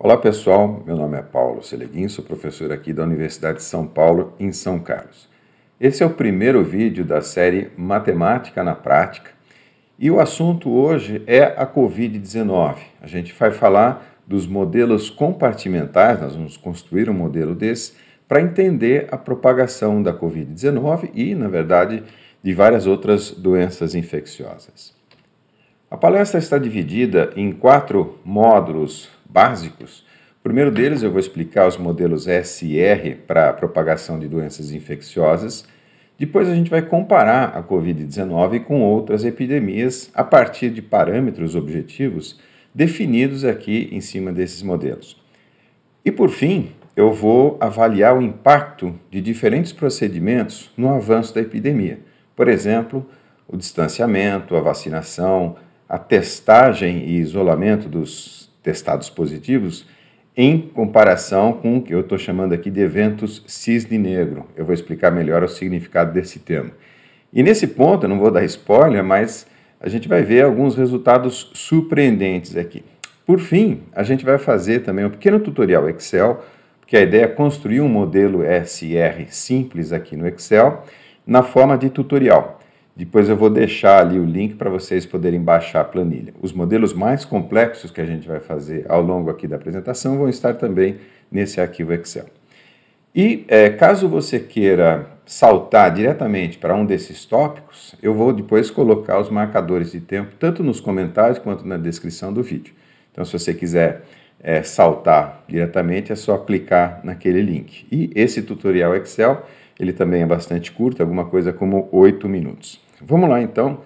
Olá pessoal, meu nome é Paulo Seleguin, sou professor aqui da Universidade de São Paulo, em São Carlos. Esse é o primeiro vídeo da série Matemática na Prática e o assunto hoje é a Covid-19. A gente vai falar dos modelos compartimentais, nós vamos construir um modelo desse para entender a propagação da Covid-19 e, na verdade, de várias outras doenças infecciosas. A palestra está dividida em quatro módulos básicos. O primeiro deles eu vou explicar os modelos SR para propagação de doenças infecciosas. Depois a gente vai comparar a COVID-19 com outras epidemias a partir de parâmetros objetivos definidos aqui em cima desses modelos. E por fim, eu vou avaliar o impacto de diferentes procedimentos no avanço da epidemia. Por exemplo, o distanciamento, a vacinação, a testagem e isolamento dos testados positivos em comparação com o que eu estou chamando aqui de eventos cisne negro. Eu vou explicar melhor o significado desse termo. E nesse ponto, eu não vou dar spoiler, mas a gente vai ver alguns resultados surpreendentes aqui. Por fim, a gente vai fazer também um pequeno tutorial Excel, porque a ideia é construir um modelo SR simples aqui no Excel na forma de tutorial. Depois eu vou deixar ali o link para vocês poderem baixar a planilha. Os modelos mais complexos que a gente vai fazer ao longo aqui da apresentação vão estar também nesse arquivo Excel. E é, caso você queira saltar diretamente para um desses tópicos, eu vou depois colocar os marcadores de tempo tanto nos comentários quanto na descrição do vídeo. Então, se você quiser é, saltar diretamente, é só clicar naquele link. E esse tutorial Excel, ele também é bastante curto, alguma coisa como 8 minutos. Vamos lá então,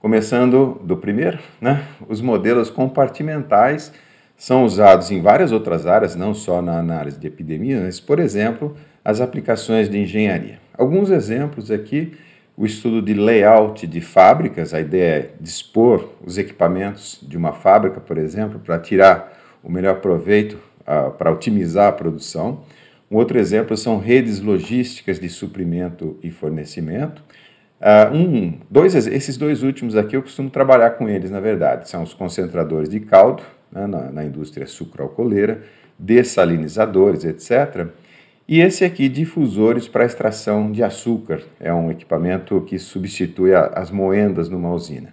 começando do primeiro, né? Os modelos compartimentais são usados em várias outras áreas, não só na análise de epidemias, mas, por exemplo, as aplicações de engenharia. Alguns exemplos aqui, o estudo de layout de fábricas, a ideia é dispor os equipamentos de uma fábrica, por exemplo, para tirar o melhor proveito, uh, para otimizar a produção. Um outro exemplo são redes logísticas de suprimento e fornecimento. Uh, um, dois, esses dois últimos aqui eu costumo trabalhar com eles, na verdade. São os concentradores de caldo, né, na, na indústria sucroalcooleira, dessalinizadores, etc. E esse aqui, difusores para extração de açúcar. É um equipamento que substitui a, as moendas numa usina.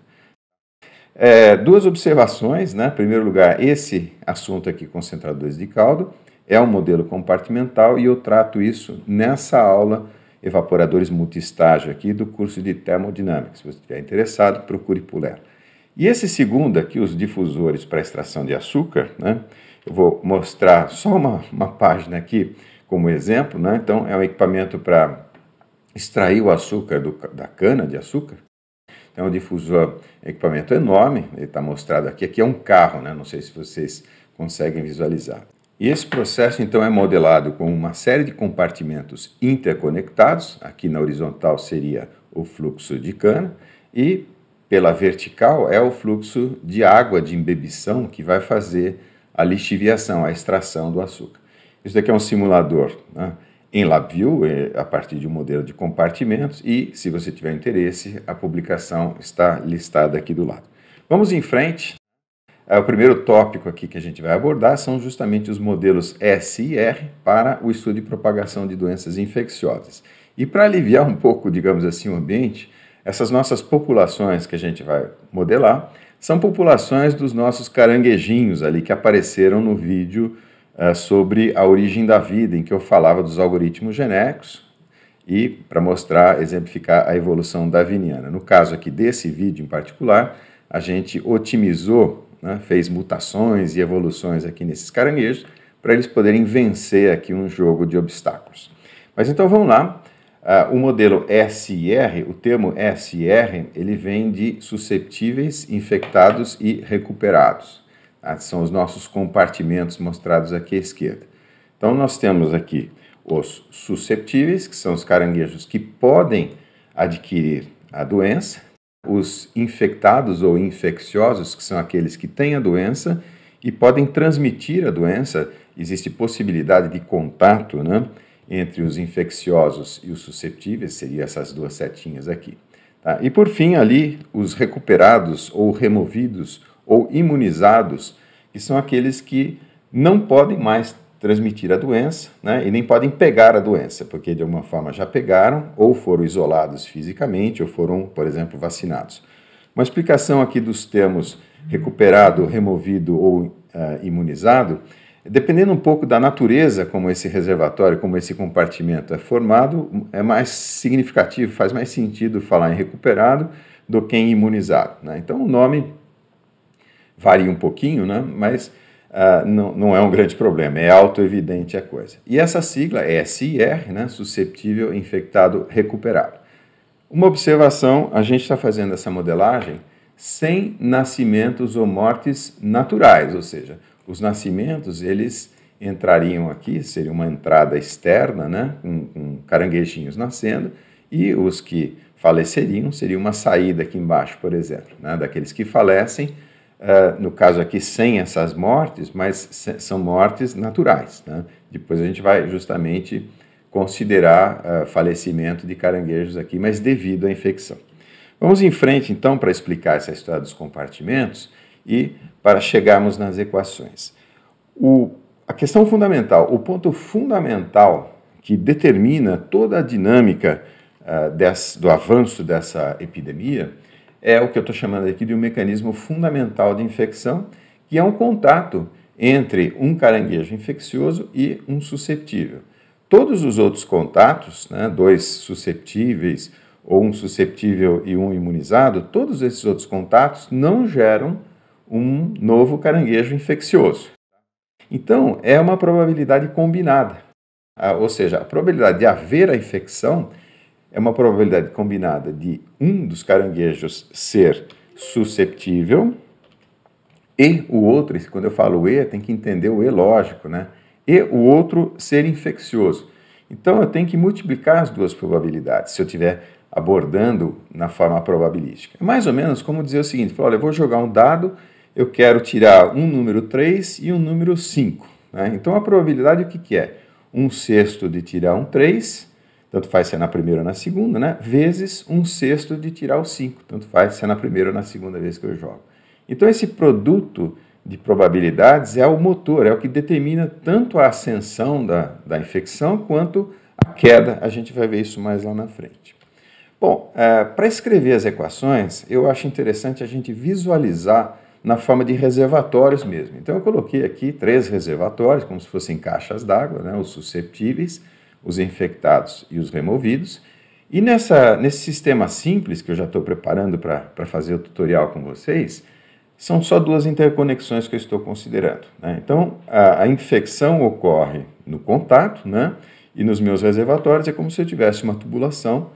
É, duas observações, né? Em primeiro lugar, esse assunto aqui, concentradores de caldo, é um modelo compartimental e eu trato isso nessa aula evaporadores multistágio aqui do curso de termodinâmica. Se você estiver interessado, procure Puller. E esse segundo aqui, os difusores para extração de açúcar, né? eu vou mostrar só uma, uma página aqui como exemplo. Né? Então, é um equipamento para extrair o açúcar do, da cana de açúcar. Então, é um difusor é um equipamento enorme, ele está mostrado aqui. Aqui é um carro, né? não sei se vocês conseguem visualizar. E esse processo então é modelado com uma série de compartimentos interconectados, aqui na horizontal seria o fluxo de cana, e pela vertical é o fluxo de água de embebição que vai fazer a lixiviação, a extração do açúcar. Isso daqui é um simulador né? em LabVIEW, é, a partir de um modelo de compartimentos, e se você tiver interesse, a publicação está listada aqui do lado. Vamos em frente. É, o primeiro tópico aqui que a gente vai abordar são justamente os modelos S e R para o estudo de propagação de doenças infecciosas. E para aliviar um pouco, digamos assim, o ambiente, essas nossas populações que a gente vai modelar são populações dos nossos caranguejinhos ali que apareceram no vídeo uh, sobre a origem da vida, em que eu falava dos algoritmos genéticos e para mostrar, exemplificar a evolução darwiniana. No caso aqui desse vídeo em particular, a gente otimizou né, fez mutações e evoluções aqui nesses caranguejos para eles poderem vencer aqui um jogo de obstáculos. Mas então vamos lá. Uh, o modelo SR, o termo SR, ele vem de susceptíveis, infectados e recuperados. Tá? São os nossos compartimentos mostrados aqui à esquerda. Então nós temos aqui os susceptíveis, que são os caranguejos que podem adquirir a doença, os infectados ou infecciosos, que são aqueles que têm a doença e podem transmitir a doença. Existe possibilidade de contato né, entre os infecciosos e os susceptíveis, seria essas duas setinhas aqui. Tá? E por fim, ali, os recuperados ou removidos ou imunizados, que são aqueles que não podem mais transmitir a doença né, e nem podem pegar a doença, porque de alguma forma já pegaram ou foram isolados fisicamente ou foram, por exemplo, vacinados. Uma explicação aqui dos termos recuperado, removido ou uh, imunizado, dependendo um pouco da natureza como esse reservatório, como esse compartimento é formado, é mais significativo, faz mais sentido falar em recuperado do que em imunizado. Né? Então o nome varia um pouquinho, né? mas ah, não, não, é um grande problema, é autoevidente a coisa. E essa sigla é SIR, né, susceptível, infectado, recuperado. Uma observação, a gente está fazendo essa modelagem sem nascimentos ou mortes naturais, ou seja, os nascimentos, eles entrariam aqui, seria uma entrada externa, né, com, com caranguejinhos nascendo, e os que faleceriam seria uma saída aqui embaixo, por exemplo, né, daqueles que falecem, Uh, no caso aqui, sem essas mortes, mas são mortes naturais. Né? Depois a gente vai justamente considerar uh, falecimento de caranguejos aqui, mas devido à infecção. Vamos em frente então para explicar essa história dos compartimentos e para chegarmos nas equações. O, a questão fundamental, o ponto fundamental que determina toda a dinâmica uh, ah, desse, do avanço dessa epidemia é o que eu estou chamando aqui de um mecanismo fundamental de infecção, que é um contato entre um caranguejo infeccioso e um susceptível. Todos os outros contatos, né, dois susceptíveis ou um susceptível e um imunizado, todos esses outros contatos não geram um novo caranguejo infeccioso. Então, é uma probabilidade combinada. Ah, ou seja, a probabilidade de haver a infecção é uma probabilidade combinada de um dos caranguejos ser susceptível e o outro, quando eu falo E, tem que entender o E lógico, né? E o outro ser infeccioso. Então eu tenho que multiplicar as duas probabilidades, se eu estiver abordando na forma probabilística. É mais ou menos como dizer o seguinte: olha, eu vou jogar um dado, eu quero tirar um número 3 e um número 5. Né? Então a probabilidade o que, que é? Um sexto de tirar um 3 tanto faz se é na primeira ou na segunda, né? vezes um sexto de tirar o 5, tanto faz se é na primeira ou na segunda vez que eu jogo. Então esse produto de probabilidades é o motor, é o que determina tanto a ascensão da, da infecção quanto a queda. A gente vai ver isso mais lá na frente. Bom, é, para escrever as equações, eu acho interessante a gente visualizar na forma de reservatórios mesmo. Então eu coloquei aqui três reservatórios, como se fossem caixas d'água, né, os susceptíveis, os infectados e os removidos. E nessa, nesse sistema simples que eu já estou preparando para fazer o tutorial com vocês, são só duas interconexões que eu estou considerando. Né? Então, a, a, infecção ocorre no contato, né? e nos meus reservatórios é como se eu tivesse uma tubulação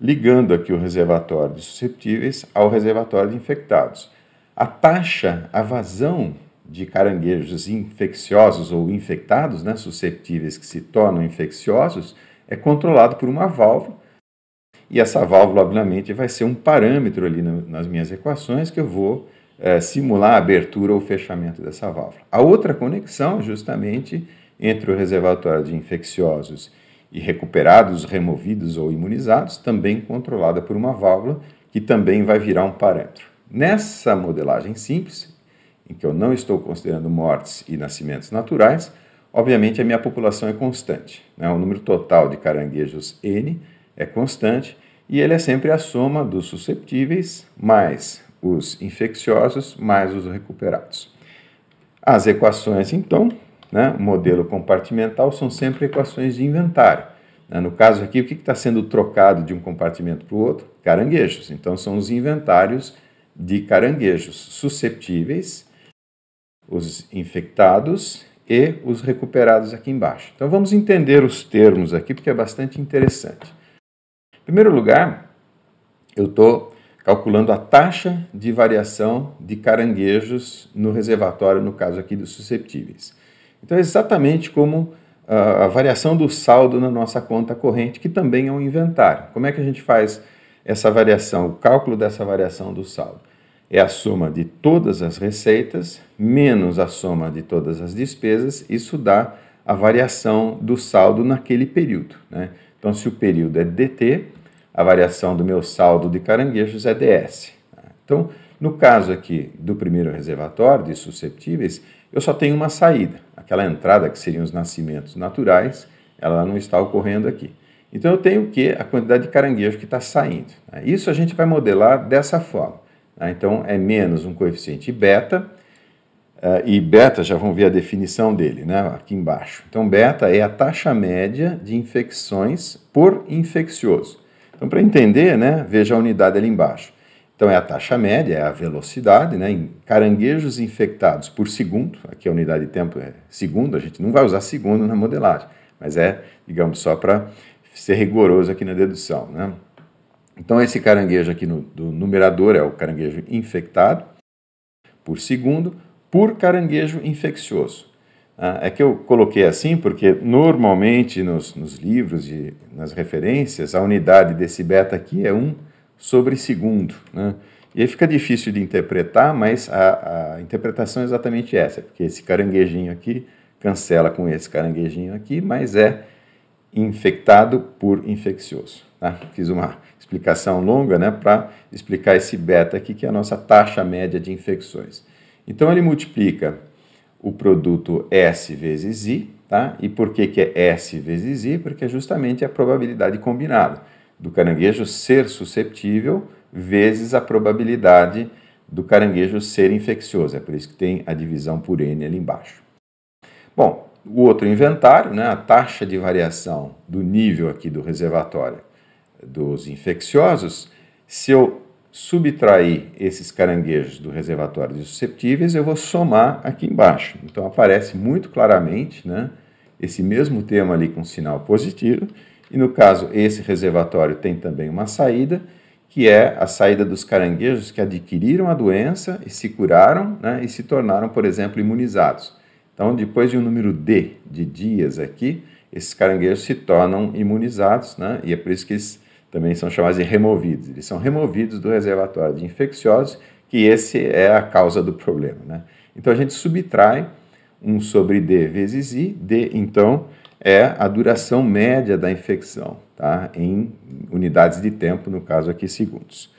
ligando aqui o reservatório de susceptíveis ao reservatório de infectados. A taxa, a vazão de caranguejos infecciosos ou infectados, né, susceptíveis que se tornam infecciosos, é controlado por uma válvula. E essa válvula, obviamente, vai ser um parâmetro ali nas minhas equações que eu vou é, simular a abertura ou fechamento dessa válvula. A outra conexão, justamente, entre o reservatório de infecciosos e recuperados, removidos ou imunizados, também controlada por uma válvula que também vai virar um parâmetro. Nessa modelagem simples, em que eu não estou considerando mortes e nascimentos naturais, obviamente a minha população é constante. Né? O número total de caranguejos N é constante e ele é sempre a soma dos susceptíveis mais os infecciosos mais os recuperados. As equações, então, né, o modelo compartimental são sempre equações de inventário. Né? No caso aqui, o que está sendo trocado de um compartimento para o outro? Caranguejos. Então, são os inventários de caranguejos susceptíveis os infectados e os recuperados aqui embaixo. Então vamos entender os termos aqui, porque é bastante interessante. Em primeiro lugar, eu estou calculando a taxa de variação de caranguejos no reservatório, no caso aqui dos susceptíveis. Então é exatamente como ah, a variação do saldo na nossa conta corrente, que também é um inventário. Como é que a gente faz essa variação, o cálculo dessa variação do saldo? é a soma de todas as receitas menos a soma de todas as despesas, isso dá a variação do saldo naquele período. Né? Então, se o período é DT, a variação do meu saldo de caranguejos é DS. Então, no caso aqui do primeiro reservatório de susceptíveis, eu só tenho uma saída, aquela entrada que seriam os nascimentos naturais, ela não está ocorrendo aqui. Então, eu tenho o que? A quantidade de caranguejo que está saindo. Né? Isso a gente vai modelar dessa forma. Tá? Então, é menos um coeficiente beta, eh, e beta, já vão ver a definição dele né, aqui embaixo. Então, beta é a taxa média de infecções por infeccioso. Então, para entender, né, veja a unidade ali embaixo. Então, é a taxa média, é a velocidade, né, em caranguejos infectados por segundo, aqui a unidade de tempo é segundo, a gente não vai usar segundo na modelagem, mas é, digamos, só para ser rigoroso aqui na dedução. Né? Então, esse caranguejo aqui no, do numerador é o caranguejo infectado por segundo por caranguejo infeccioso. Ah, é que eu coloquei assim porque normalmente nos, nos livros e nas referências a unidade desse beta aqui é 1 sobre segundo. Né? E aí fica difícil de interpretar, mas a, a interpretação é exatamente essa, porque esse caranguejinho aqui cancela com esse caranguejinho aqui, mas é infectado por infeccioso. Tá? Fiz uma explicação longa né, para explicar esse beta aqui, que é a nossa taxa média de infecções. Então ele multiplica o produto S vezes I, tá? E por que, que é S vezes I? Porque é justamente a probabilidade combinada do caranguejo ser susceptível vezes a probabilidade do caranguejo ser infeccioso. É por isso que tem a divisão por N ali embaixo. Bom, o outro inventário, né, a taxa de variação do nível aqui do reservatório dos infecciosos, se eu subtrair esses caranguejos do reservatório de susceptíveis, eu vou somar aqui embaixo. Então aparece muito claramente né, esse mesmo tema ali com sinal positivo, e no caso esse reservatório tem também uma saída, que é a saída dos caranguejos que adquiriram a doença e se curaram né, e se tornaram, por exemplo, imunizados. Então, depois de um número D de dias aqui, esses caranguejos se tornam imunizados, né, e é por isso que eles também são chamados de removidos. Eles são removidos do reservatório de infecciosos, que esse é a causa do problema. Né? Então a gente subtrai 1 sobre D vezes I, D então é a duração média da infecção, tá? em unidades de tempo, no caso aqui segundos.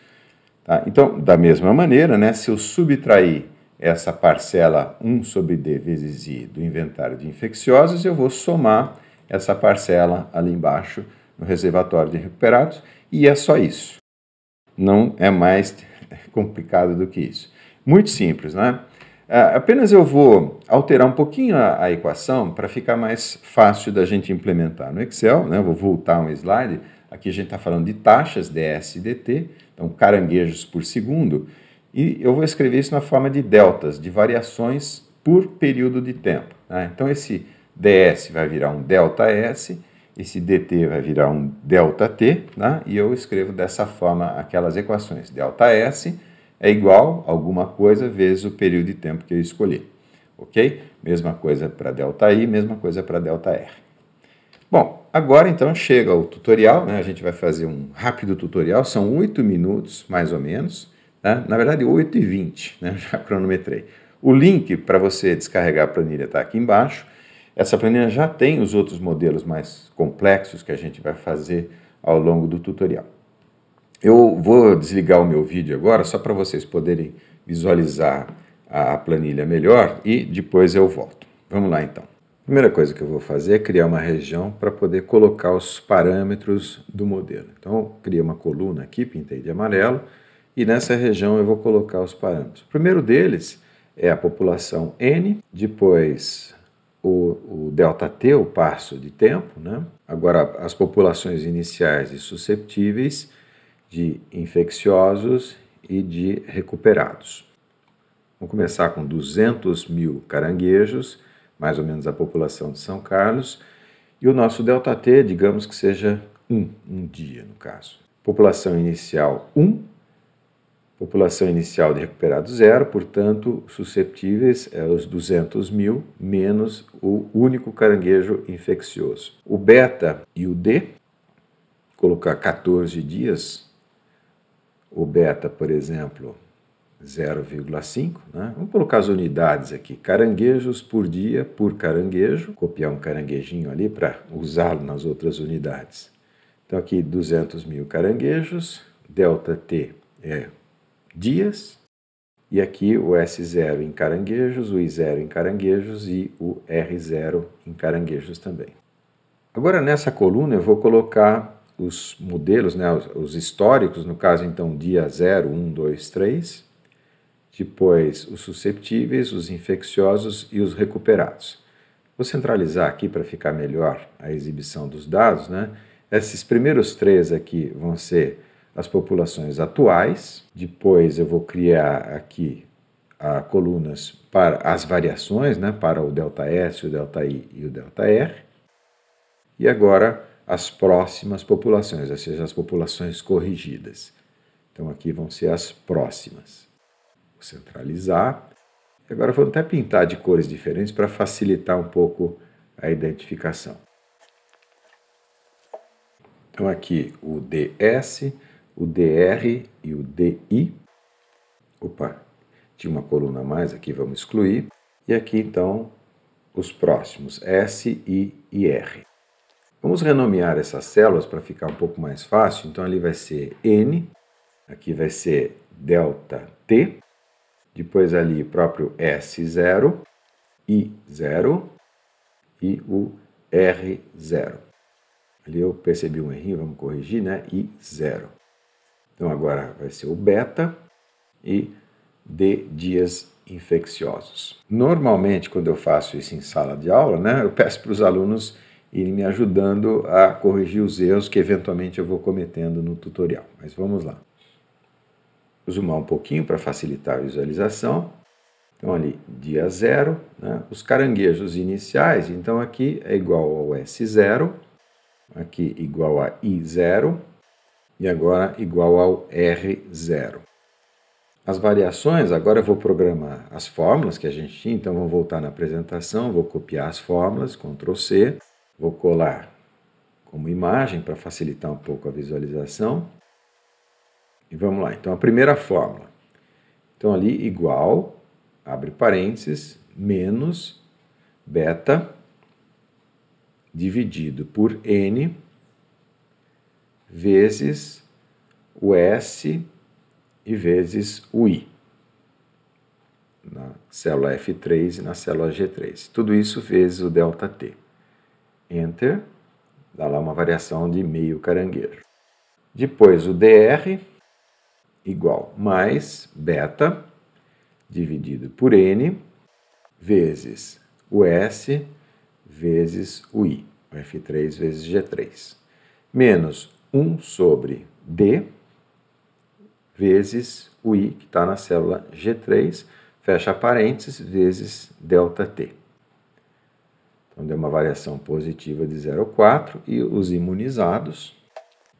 Tá? Então, da mesma maneira, né, se eu subtrair essa parcela 1 sobre D vezes I do inventário de infecciosos, eu vou somar essa parcela ali embaixo no reservatório de recuperados, e é só isso. Não é mais complicado do que isso. Muito simples, né? Ah, apenas eu vou alterar um pouquinho a, a equação para ficar mais fácil da gente implementar no Excel. Né? Eu vou voltar um slide. Aqui a gente está falando de taxas, ds e dt, então caranguejos por segundo. E eu vou escrever isso na forma de deltas, de variações por período de tempo. Né? Então esse ds vai virar um delta s esse dt vai virar um ΔT, né? e eu escrevo dessa forma aquelas equações. ΔS é igual a alguma coisa vezes o período de tempo que eu escolhi. Ok? Mesma coisa para ΔI, mesma coisa para ΔR. Bom, agora então chega o tutorial, né? a gente vai fazer um rápido tutorial, são 8 minutos mais ou menos, né? na verdade 8 e 20, né? já cronometrei. O link para você descarregar a planilha está aqui embaixo, essa planilha já tem os outros modelos mais complexos que a gente vai fazer ao longo do tutorial. Eu vou desligar o meu vídeo agora só para vocês poderem visualizar a planilha melhor e depois eu volto. Vamos lá então. A primeira coisa que eu vou fazer é criar uma região para poder colocar os parâmetros do modelo. Então, criei uma coluna aqui, pintei de amarelo e nessa região eu vou colocar os parâmetros. O primeiro deles é a população N, depois o, o delta T, o passo de tempo, né? agora as populações iniciais e susceptíveis de infecciosos e de recuperados. Vamos começar com 200 mil caranguejos, mais ou menos a população de São Carlos, e o nosso delta T, digamos que seja 1, um, um dia no caso. População inicial 1, um, População inicial de recuperado zero, portanto, susceptíveis é os 200 mil menos o único caranguejo infeccioso. O beta e o D, colocar 14 dias, o beta, por exemplo, 0,5, né? vamos colocar as unidades aqui, caranguejos por dia por caranguejo, copiar um caranguejinho ali para usá-lo nas outras unidades. Então aqui 200 mil caranguejos, delta T é dias, e aqui o S0 em caranguejos, o I0 em caranguejos e o R0 em caranguejos também. Agora nessa coluna eu vou colocar os modelos, né, os, históricos, no caso então dia 0, 1, 2, 3, depois os susceptíveis, os infecciosos e os recuperados. Vou centralizar aqui para ficar melhor a exibição dos dados. Né? Esses primeiros três aqui vão ser as populações atuais, depois eu vou criar aqui a colunas para as variações, né, para o delta S, o delta I e o delta R. E agora as próximas populações, ou seja, as populações corrigidas. Então aqui vão ser as próximas. Vou centralizar. E agora vou até pintar de cores diferentes para facilitar um pouco a identificação. Então aqui o DS, o DR e o DI. Opa, tinha uma coluna a mais aqui, vamos excluir. E aqui então os próximos, S, I e R. Vamos renomear essas células para ficar um pouco mais fácil. Então ali vai ser N, aqui vai ser delta T, depois ali próprio S0, I0 e o R0. Ali eu percebi um errinho, vamos corrigir, né? I0. Então agora vai ser o beta e de dias infecciosos. Normalmente, quando eu faço isso em sala de aula, né, eu peço para os alunos irem me ajudando a corrigir os erros que eventualmente eu vou cometendo no tutorial. Mas vamos lá. Zoomar um pouquinho para facilitar a visualização. Então ali, dia zero, né, os caranguejos iniciais, então aqui é igual ao S0, aqui igual a I0, e agora igual ao R0. As variações, agora eu vou programar as fórmulas que a gente tinha, então vou voltar na apresentação, vou copiar as fórmulas, Ctrl C, vou colar como imagem para facilitar um pouco a visualização. E vamos lá, então a primeira fórmula. Então ali igual, abre parênteses, menos beta dividido por n vezes o S e vezes o I na célula F3 e na célula G3. Tudo isso vezes o ΔT. Enter, dá lá uma variação de meio caranguejo. Depois o dr igual mais beta dividido por n vezes o s vezes o i, o f3 vezes g3, menos 1 sobre D vezes o I, que está na célula G3, fecha parênteses, vezes ΔT. Então, deu uma variação positiva de 0,4 e os imunizados,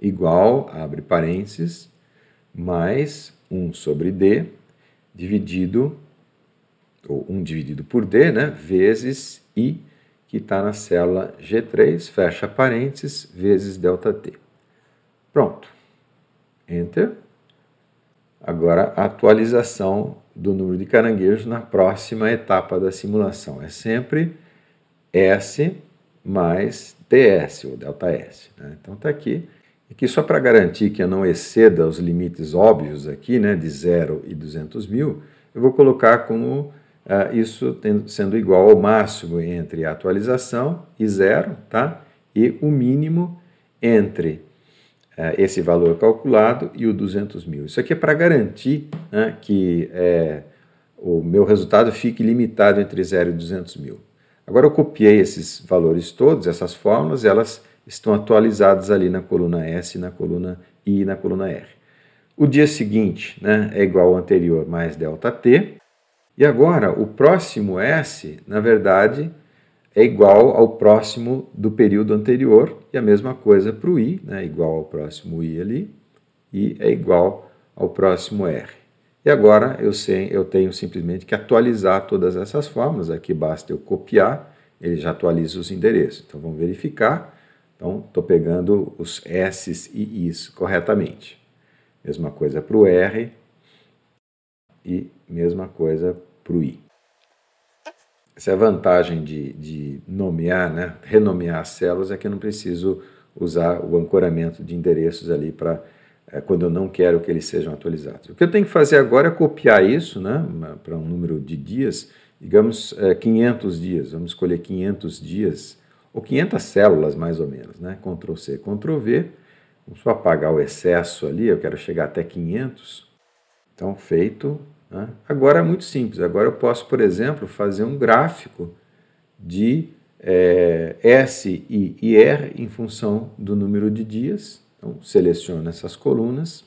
igual, abre parênteses, mais 1 sobre D, dividido, ou 1 dividido por D, né, vezes I, que está na célula G3, fecha parênteses, vezes ΔT. Pronto. Enter. Agora, a atualização do número de caranguejos na próxima etapa da simulação. É sempre S mais DS ou delta S. Né? Então, está aqui. E que só para garantir que eu não exceda os limites óbvios aqui, né, de 0 e 200 mil, eu vou colocar como ah, isso tendo, sendo igual ao máximo entre a atualização e zero, tá? E o mínimo entre é, esse valor calculado e o 200 mil. Isso aqui é para garantir né, que é, o meu resultado fique limitado entre 0 e 200 mil. Agora eu copiei esses valores todos, essas fórmulas, elas estão atualizadas ali na coluna S, na coluna I e na coluna R. O dia seguinte né, é igual ao anterior mais delta T. E agora o próximo S, na verdade, é igual ao próximo do período anterior, e a mesma coisa para o i, né, igual ao próximo i ali, e é igual ao próximo r. E agora eu, sei, eu tenho simplesmente que atualizar todas essas fórmulas, aqui basta eu copiar, ele já atualiza os endereços. Então vamos verificar, então estou pegando os s's e i's corretamente. Mesma coisa para o r e mesma coisa para o i. Essa é a vantagem de, de nomear, né? renomear as células, é que eu não preciso usar o ancoramento de endereços ali para é, quando eu não quero que eles sejam atualizados. O que eu tenho que fazer agora é copiar isso né, para um número de dias, digamos é, 500 dias, vamos escolher 500 dias, ou 500 células mais ou menos, né? Ctrl C, Ctrl V, vamos só apagar o excesso ali, eu quero chegar até 500, então feito, né? Agora é muito simples. Agora eu posso, por exemplo, fazer um gráfico de é, S e R em função do número de dias. Então, seleciono essas colunas.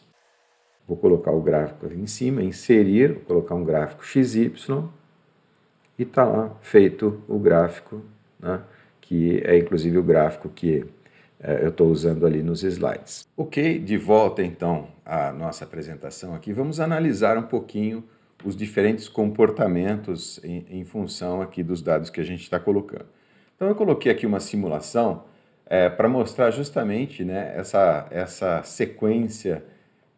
Vou colocar o gráfico aqui em cima, inserir, vou colocar um gráfico XY e está lá feito o gráfico, né? que é inclusive o gráfico que é, eu estou usando ali nos slides. Ok, de volta então à nossa apresentação aqui, vamos analisar um pouquinho os diferentes comportamentos em, em função aqui dos dados que a gente está colocando. Então eu coloquei aqui uma simulação é, para mostrar justamente né, essa, essa sequência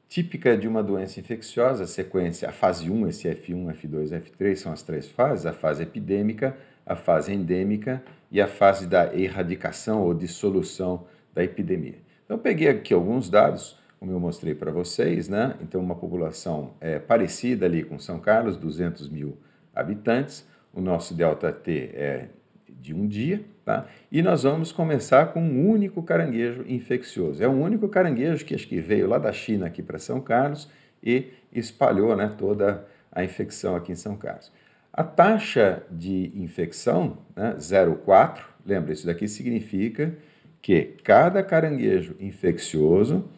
típica de uma doença infecciosa, a sequência, a fase 1, esse F1, F2, F3, são as três fases, a fase epidêmica, a fase endêmica e a fase da erradicação ou dissolução da epidemia. Então, eu peguei aqui alguns dados como eu mostrei para vocês, né? Então, uma população é, parecida ali com São Carlos, 200 mil habitantes. O nosso delta T é de um dia, tá? E nós vamos começar com um único caranguejo infeccioso. É o um único caranguejo que acho que veio lá da China aqui para São Carlos e espalhou, né, toda a infecção aqui em São Carlos. A taxa de infecção, né, 0,4, lembra, isso daqui significa que cada caranguejo infeccioso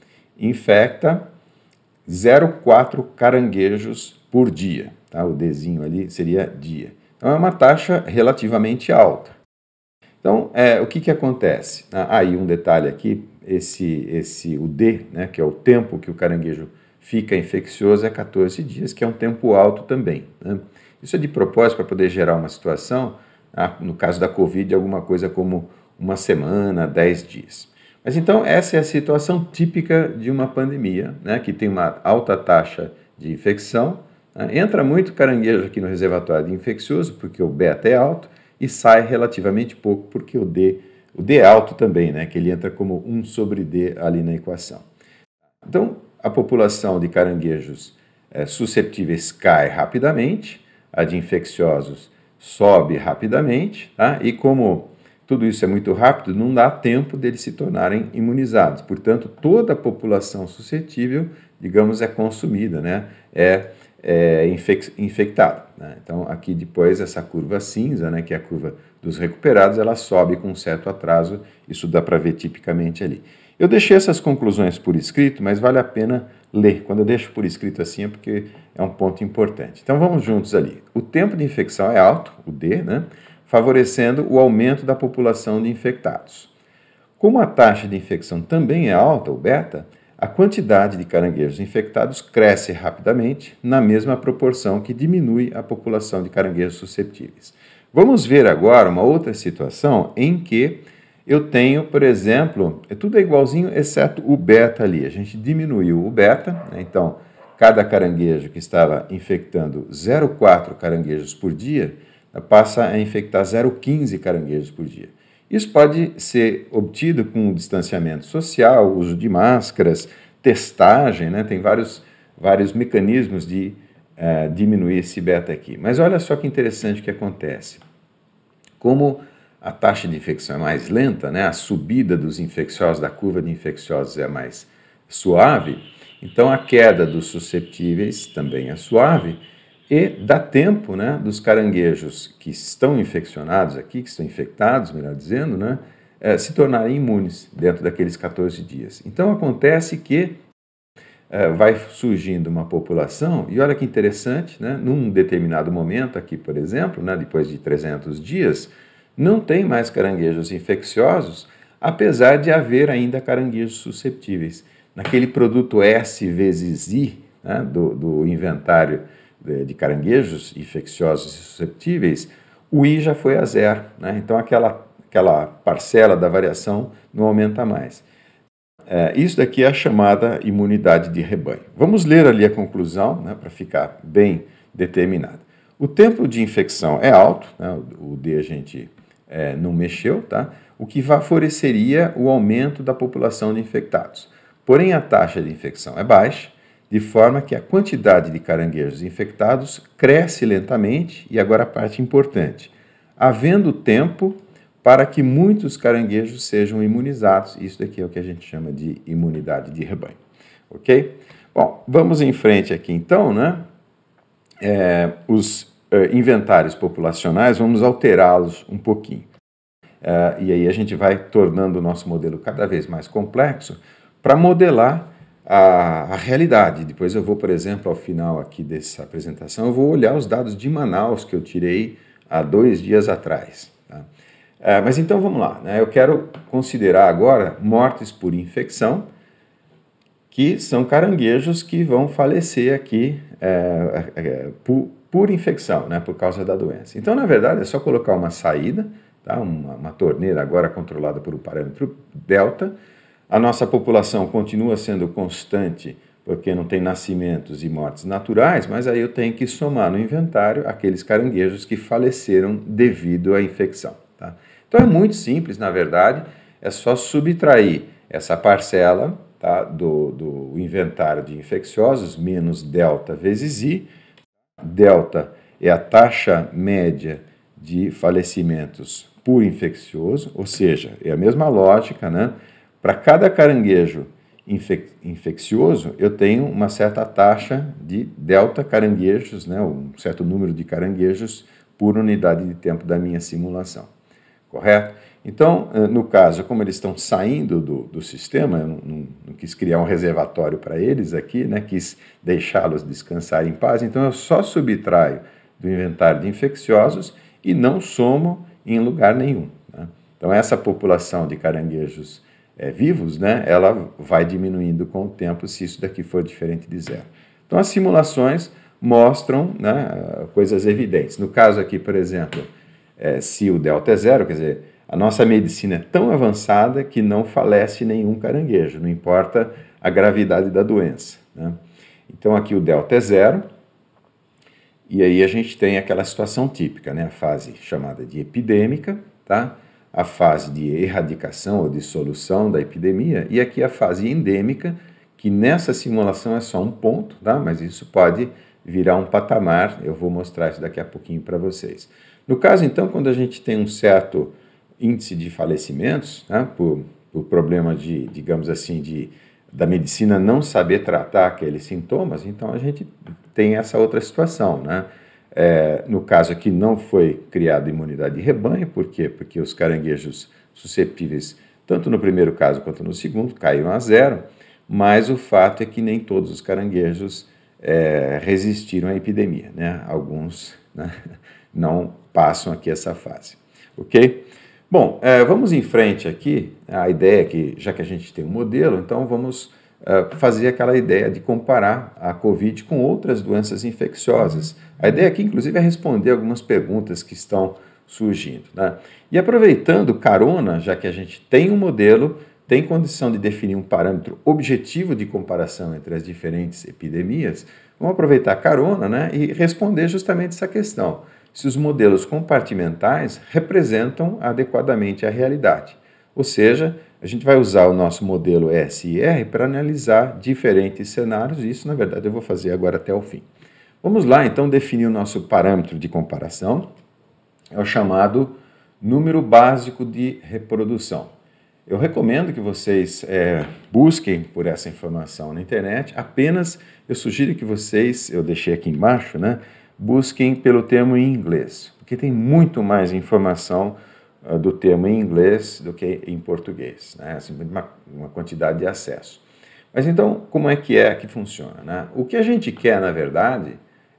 infecta 0,4 caranguejos por dia. Tá? O Dzinho ali seria dia. Então é uma taxa relativamente alta. Então, é, o que, que acontece? Ah, aí um detalhe aqui, esse, esse o D, né, que é o tempo que o caranguejo fica infeccioso, é 14 dias, que é um tempo alto também. Né? Isso é de propósito para poder gerar uma situação, ah, no caso da Covid, alguma coisa como uma semana, 10 dias. Mas então, essa é a situação típica de uma pandemia, né, que tem uma alta taxa de infecção. Né? Entra muito caranguejo aqui no reservatório de infeccioso, porque o beta é alto, e sai relativamente pouco, porque o D, o D é alto também, né, que ele entra como 1 sobre D ali na equação. Então, a população de caranguejos é, susceptíveis cai rapidamente, a de infecciosos sobe rapidamente, tá? e como tudo isso é muito rápido, não dá tempo deles se tornarem imunizados. Portanto, toda a população suscetível, digamos, é consumida, né? é, é infectada. Né? Então, aqui depois, essa curva cinza, né, que é a curva dos recuperados, ela sobe com um certo atraso, isso dá para ver tipicamente ali. Eu deixei essas conclusões por escrito, mas vale a pena ler. Quando eu deixo por escrito assim é porque é um ponto importante. Então vamos juntos ali. O tempo de infecção é alto, o D, né? favorecendo o aumento da população de infectados. Como a taxa de infecção também é alta, o beta, a quantidade de caranguejos infectados cresce rapidamente, na mesma proporção que diminui a população de caranguejos susceptíveis. Vamos ver agora uma outra situação em que eu tenho, por exemplo, é tudo é igualzinho, exceto o beta ali. A gente diminuiu o beta, né? então cada caranguejo que estava infectando 0,4 caranguejos por dia, passa a infectar 0,15 caranguejos por dia. Isso pode ser obtido com distanciamento social, uso de máscaras, testagem, né? tem vários, vários mecanismos de uh, diminuir esse beta aqui. Mas olha só que interessante o que acontece. Como a taxa de infecção é mais lenta, né? a subida dos infecciosos, da curva de infecciosos é mais suave, então a queda dos susceptíveis também é suave, e dá tempo né, dos caranguejos que estão infeccionados aqui, que estão infectados, melhor dizendo, né, é, se tornarem imunes dentro daqueles 14 dias. Então acontece que é, vai surgindo uma população, e olha que interessante, né, num determinado momento, aqui por exemplo, né, depois de 300 dias, não tem mais caranguejos infecciosos, apesar de haver ainda caranguejos susceptíveis. Naquele produto S vezes I né, do, do inventário é, de caranguejos infecciosos e susceptíveis, o I já foi a zero. Né? Então, aquela, aquela parcela da variação não aumenta mais. É, isso daqui é a chamada imunidade de rebanho. Vamos ler ali a conclusão né, para ficar bem determinada. O tempo de infecção é alto, né, o D a gente é, não mexeu, tá? o que favoreceria o aumento da população de infectados. Porém, a taxa de infecção é baixa, de forma que a quantidade de caranguejos infectados cresce lentamente e agora a parte importante, havendo tempo para que muitos caranguejos sejam imunizados. Isso daqui é o que a gente chama de imunidade de rebanho, ok? Bom, vamos em frente aqui então, né? É, os é, inventários populacionais, vamos alterá-los um pouquinho. É, e aí a gente vai tornando o nosso modelo cada vez mais complexo para modelar a, a, realidade. Depois eu vou, por exemplo, ao final aqui dessa apresentação, eu vou olhar os dados de Manaus que eu tirei há dois dias atrás. Tá? É, mas então vamos lá, né? eu quero considerar agora mortes por infecção, que são caranguejos que vão falecer aqui é, é, é por, por, infecção, né? por causa da doença. Então, na verdade, é só colocar uma saída, tá? uma, uma torneira agora controlada por um parâmetro delta, a nossa população continua sendo constante, porque não tem nascimentos e mortes naturais, mas aí eu tenho que somar no inventário aqueles caranguejos que faleceram devido à infecção. Tá? Então é muito simples, na verdade, é só subtrair essa parcela tá, do, do inventário de infecciosos, menos delta vezes i. Delta é a taxa média de falecimentos por infeccioso, ou seja, é a mesma lógica, né? Para cada caranguejo infec infeccioso, eu tenho uma certa taxa de delta caranguejos, né, um certo número de caranguejos por unidade de tempo da minha simulação. Correto? Então, eh, no caso, como eles estão saindo do, do sistema, eu não, não, não, quis criar um reservatório para eles aqui, né? quis deixá-los descansar em paz, então eu só subtraio do inventário de infecciosos e não somo em lugar nenhum. Né? Então, essa população de caranguejos é, vivos, né, ela vai diminuindo com o tempo se isso daqui for diferente de zero. Então, as simulações mostram né, coisas evidentes. No caso aqui, por exemplo, é, se o delta é zero, quer dizer, a nossa medicina é tão avançada que não falece nenhum caranguejo, não importa a gravidade da doença. Né? Então, aqui o delta é zero, e aí a gente tem aquela situação típica, né, a fase chamada de epidêmica, tá? a fase de erradicação ou de solução da epidemia, e aqui a fase endêmica, que nessa simulação é só um ponto, tá? mas isso pode virar um patamar, eu vou mostrar isso daqui a pouquinho para vocês. No caso, então, quando a gente tem um certo índice de falecimentos, né, por, por problema de, digamos assim, de, da medicina não saber tratar aqueles sintomas, então a gente tem essa outra situação, né? É, no caso aqui, não foi criada imunidade de rebanho, por quê? Porque os caranguejos susceptíveis, tanto no primeiro caso quanto no segundo, caíram a zero, mas o fato é que nem todos os caranguejos é, resistiram à epidemia, né? alguns né? não passam aqui essa fase, ok? Bom, é, vamos em frente aqui, a ideia é que, já que a gente tem um modelo, então vamos ah, fazia aquela ideia de comparar a Covid com outras doenças infecciosas. A ideia aqui, inclusive, é responder algumas perguntas que estão surgindo. Né? E aproveitando carona, já que a gente tem um modelo, tem condição de definir um parâmetro objetivo de comparação entre as diferentes epidemias, vamos aproveitar carona né, e responder justamente essa questão. Se os modelos compartimentais representam adequadamente a realidade. Ou seja, a gente vai usar o nosso modelo SIR para analisar diferentes cenários, e isso, na verdade, eu vou fazer agora até o fim. Vamos lá, então, definir o nosso parâmetro de comparação. É o chamado número básico de reprodução. Eu recomendo que vocês é, busquem por essa informação na internet. Apenas eu sugiro que vocês, eu deixei aqui embaixo, né, busquem pelo termo em inglês, porque tem muito mais informação ah, do termo em inglês do que em português, né? assim, uma, uma, quantidade de acesso. Mas então, como é que é que funciona? Né? O que a gente quer, na verdade,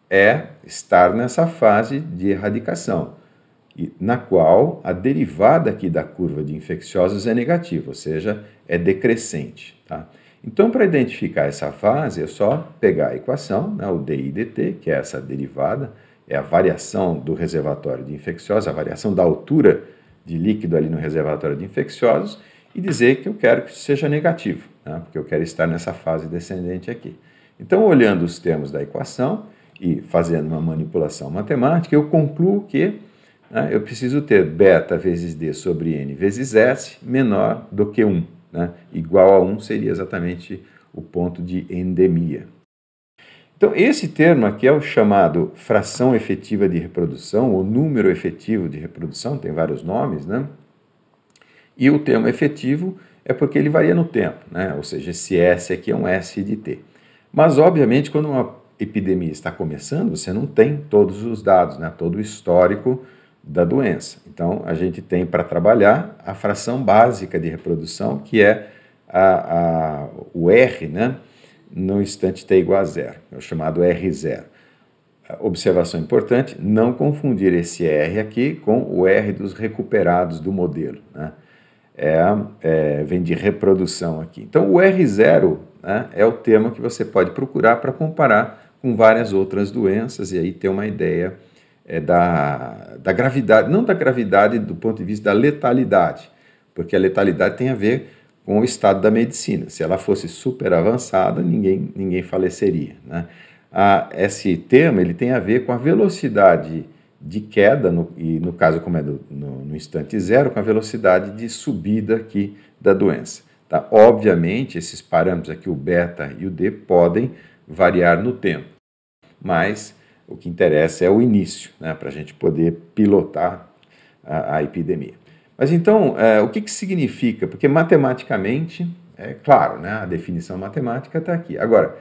é estar nessa fase de erradicação, na qual a derivada aqui da curva de infecciosos é negativa, ou seja, é decrescente. Tá? Então, para identificar essa fase, é só pegar a equação, né, o DIDT, que é essa derivada, é a variação do reservatório de infecciosos, a variação da altura de líquido ali no reservatório de infecciosos e dizer que eu quero que seja negativo, né? porque eu quero estar nessa fase descendente aqui. Então, olhando os termos da equação e fazendo uma manipulação matemática, eu concluo que né, eu preciso ter beta vezes d sobre n vezes s menor do que 1. Né? Igual a 1 seria exatamente o ponto de endemia. Então, esse termo aqui é o chamado fração efetiva de reprodução, ou número efetivo de reprodução, tem vários nomes, né? E o termo efetivo é porque ele varia no tempo, né? ou seja, esse S aqui é um S de T. Mas, obviamente, quando uma epidemia está começando, você não tem todos os dados, né? todo o histórico da doença. Então, a gente tem para trabalhar a fração básica de reprodução, que é a, a, o R, né? no instante t igual a zero, é o chamado R0. Observação importante, não confundir esse R aqui com o R dos recuperados do modelo. Né? É, é, vem de reprodução aqui. Então, o R0 né, é o termo que você pode procurar para comparar com várias outras doenças e aí ter uma ideia é, da, da gravidade, não da gravidade do ponto de vista da letalidade, porque a letalidade tem a ver com o estado da medicina. Se ela fosse super avançada, ninguém, ninguém faleceria. Né? Ah, esse termo ele tem a ver com a velocidade de queda, no, e no caso, como é do, no, no, instante zero, com a velocidade de subida aqui da doença. Tá? Obviamente, esses parâmetros aqui, o beta e o D, podem variar no tempo, mas o que interessa é o início, né? para a gente poder pilotar a, a epidemia. Mas então, é, o que, que significa? Porque matematicamente, é claro, né, a definição matemática está aqui. Agora,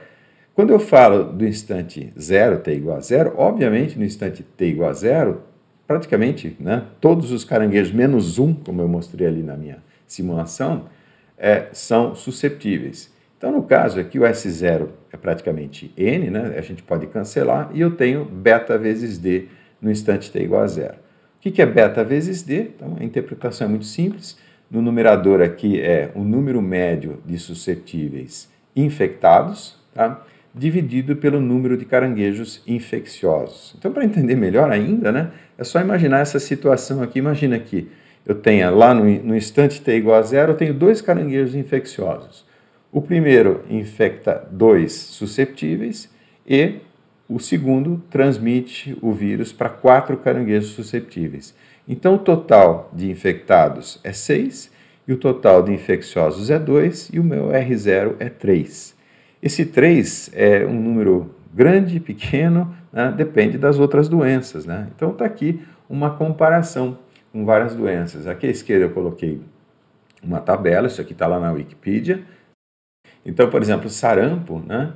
quando eu falo do instante zero t igual a zero, obviamente no instante t igual a zero, praticamente né, todos os caranguejos, menos um, como eu mostrei ali na minha simulação, é, são susceptíveis. Então, no caso aqui, o S0 é praticamente N, né? a gente pode cancelar, e eu tenho beta vezes D no instante t igual a zero. O que é beta vezes D? Então, a interpretação é muito simples. No numerador aqui é o número médio de suscetíveis infectados, tá? dividido pelo número de caranguejos infecciosos. Então, para entender melhor ainda, né, é só imaginar essa situação aqui. Imagina que eu tenha lá no, no instante t igual a zero, eu tenho dois caranguejos infecciosos. O primeiro infecta dois susceptíveis e o segundo transmite o vírus para quatro caranguejos susceptíveis. Então, o total de infectados é 6 e o total de infecciosos é 2 e o meu R0 é 3. Esse 3 é um número grande, pequeno, né? depende das outras doenças. Né? Então, está aqui uma comparação com várias doenças. Aqui à esquerda eu coloquei uma tabela, isso aqui está lá na Wikipedia. Então, por exemplo, sarampo, né?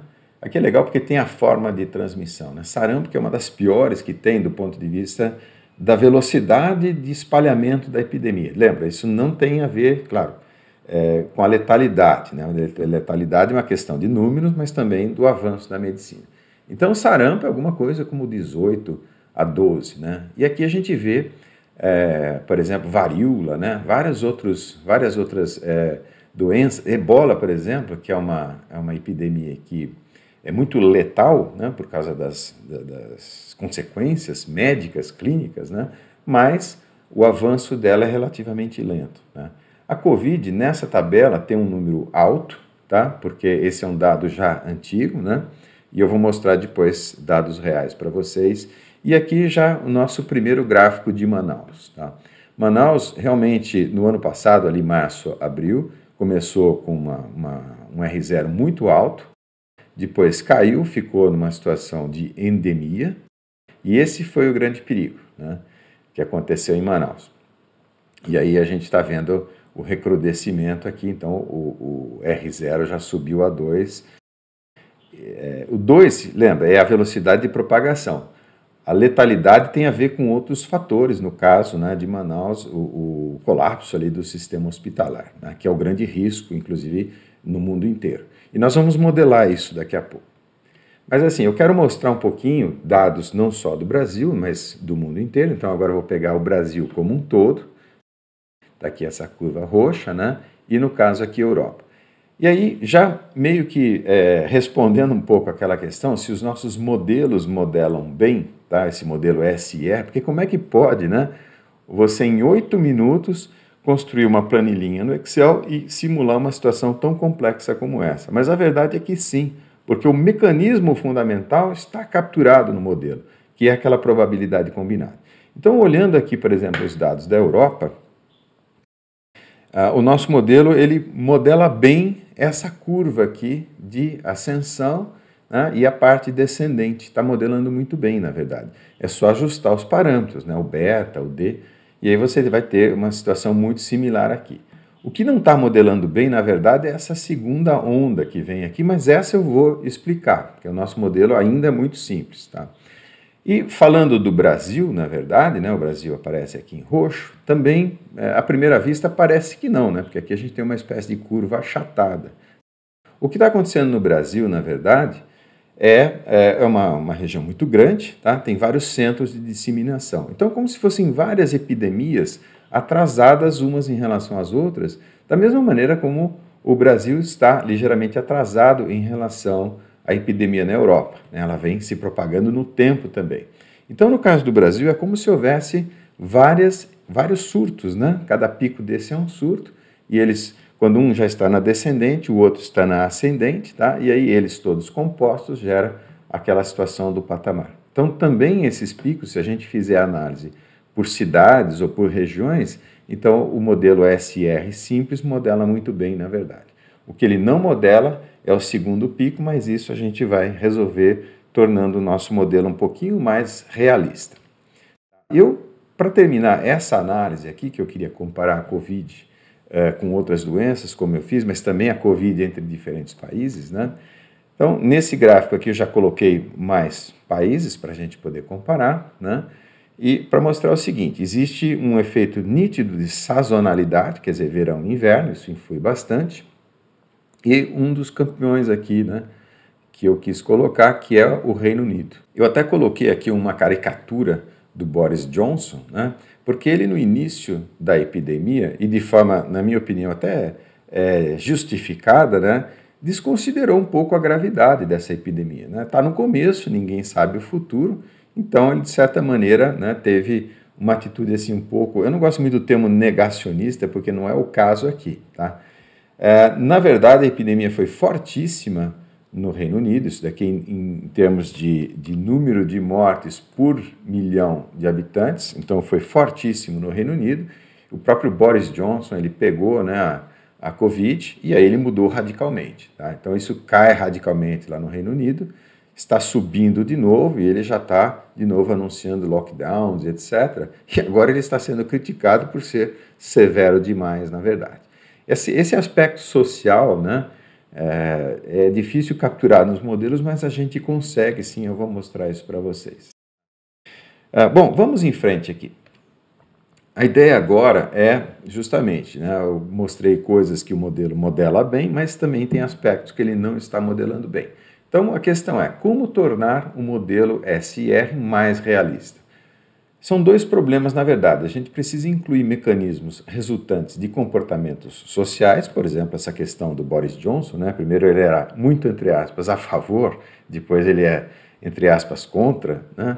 Aqui é legal porque tem a forma de transmissão. Né? Sarampo, que é uma das piores que tem do ponto de vista da velocidade de espalhamento da epidemia. Lembra, isso não tem a ver, claro, é, com a letalidade. Né? A letalidade é uma questão de números, mas também do avanço da medicina. Então, sarampo é alguma coisa como 18 a 12. Né? E aqui a gente vê, é, por exemplo, varíola, né? várias, outros, várias outras é, doenças. Ebola, por exemplo, que é uma, é uma epidemia que é muito letal, né, por causa das, das consequências médicas, clínicas, né, mas o avanço dela é relativamente lento. Né. A Covid, nessa tabela, tem um número alto, tá, porque esse é um dado já antigo, né, e eu vou mostrar depois dados reais para vocês. E aqui já o nosso primeiro gráfico de Manaus. Tá. Manaus, realmente, no ano passado, ali março, abril, começou com uma, uma um R0 muito alto, depois caiu, ficou numa situação de endemia, e esse foi o grande perigo né, que aconteceu em Manaus. E aí a gente está vendo o recrudescimento aqui, então o, o R0 já subiu a 2. É, o 2, lembra, é a velocidade de propagação. A letalidade tem a ver com outros fatores, no caso né, de Manaus, o, o colapso ali do sistema hospitalar, né, que é o grande risco, inclusive, no mundo inteiro. E nós vamos modelar isso daqui a pouco. Mas assim, eu quero mostrar um pouquinho dados não só do Brasil, mas do mundo inteiro. Então agora eu vou pegar o Brasil como um todo. Está aqui essa curva roxa, né? E no caso aqui, Europa. E aí, já meio que é, respondendo um pouco aquela questão, se os nossos modelos modelam bem, tá? esse modelo SE, porque como é que pode, né? Você em oito minutos construir uma planilhinha no Excel e simular uma situação tão complexa como essa. Mas a verdade é que sim, porque o mecanismo fundamental está capturado no modelo, que é aquela probabilidade combinada. Então, olhando aqui, por exemplo, os dados da Europa, ah, o nosso modelo ele modela bem essa curva aqui de ascensão né, e a parte descendente. Está modelando muito bem, na verdade. É só ajustar os parâmetros, né, o beta, o D e aí você vai ter uma situação muito similar aqui. O que não está modelando bem, na verdade, é essa segunda onda que vem aqui, mas essa eu vou explicar, porque o nosso modelo ainda é muito simples. Tá? E falando do Brasil, na verdade, né, o Brasil aparece aqui em roxo, também, é, à primeira vista, parece que não, né, porque aqui a gente tem uma espécie de curva achatada. O que está acontecendo no Brasil, na verdade, é, é, é uma, uma região muito grande, tá? tem vários centros de disseminação. Então, como se fossem várias epidemias atrasadas umas em relação às outras, da mesma maneira como o Brasil está ligeiramente atrasado em relação à epidemia na Europa. Né? Ela vem se propagando no tempo também. Então, no caso do Brasil, é como se houvesse várias, vários surtos, né? cada pico desse é um surto, e eles quando um já está na descendente, o outro está na ascendente, tá? e aí eles todos compostos gera aquela situação do patamar. Então, também esses picos, se a gente fizer a análise por cidades ou por regiões, então o modelo SR simples modela muito bem, na verdade. O que ele não modela é o segundo pico, mas isso a gente vai resolver tornando o nosso modelo um pouquinho mais realista. Eu, para terminar essa análise aqui, que eu queria comparar a Covid é, com outras doenças, como eu fiz, mas também a Covid entre diferentes países, né? Então, nesse gráfico aqui eu já coloquei mais países para a gente poder comparar, né? E para mostrar o seguinte, existe um efeito nítido de sazonalidade, quer dizer, verão e inverno, isso influi bastante. E um dos campeões aqui, né, que eu quis colocar, que é o Reino Unido. Eu até coloquei aqui uma caricatura do Boris Johnson, né, porque ele, no início da epidemia, e de forma, na minha opinião, até é, justificada, né, desconsiderou um pouco a gravidade dessa epidemia. Está né? Tá no começo, ninguém sabe o futuro, então ele, de certa maneira, né, teve uma atitude assim um pouco. Eu não gosto muito do termo negacionista, porque não é o caso aqui. Tá? É, na verdade, a epidemia foi fortíssima no Reino Unido, isso daqui em, em termos de, de número de mortes por milhão de habitantes, então foi fortíssimo no Reino Unido. O próprio Boris Johnson ele pegou né, a, a Covid e aí ele mudou radicalmente. Tá? Então isso cai radicalmente lá no Reino Unido, está subindo de novo e ele já está de novo anunciando lockdowns, etc. E agora ele está sendo criticado por ser severo demais, na verdade. Esse, esse aspecto social, né? É, é difícil capturar nos modelos, mas a gente consegue sim, eu vou mostrar isso para vocês. Ah, bom, vamos em frente aqui. A ideia agora é justamente, né, eu mostrei coisas que o modelo modela bem, mas também tem aspectos que ele não está modelando bem. Então a questão é como tornar o modelo SR mais realista. São dois problemas, na verdade. A gente precisa incluir mecanismos resultantes de comportamentos sociais, por exemplo, essa questão do Boris Johnson. Né? Primeiro, ele era muito, entre aspas, a favor, depois, ele é, entre aspas, contra. Né?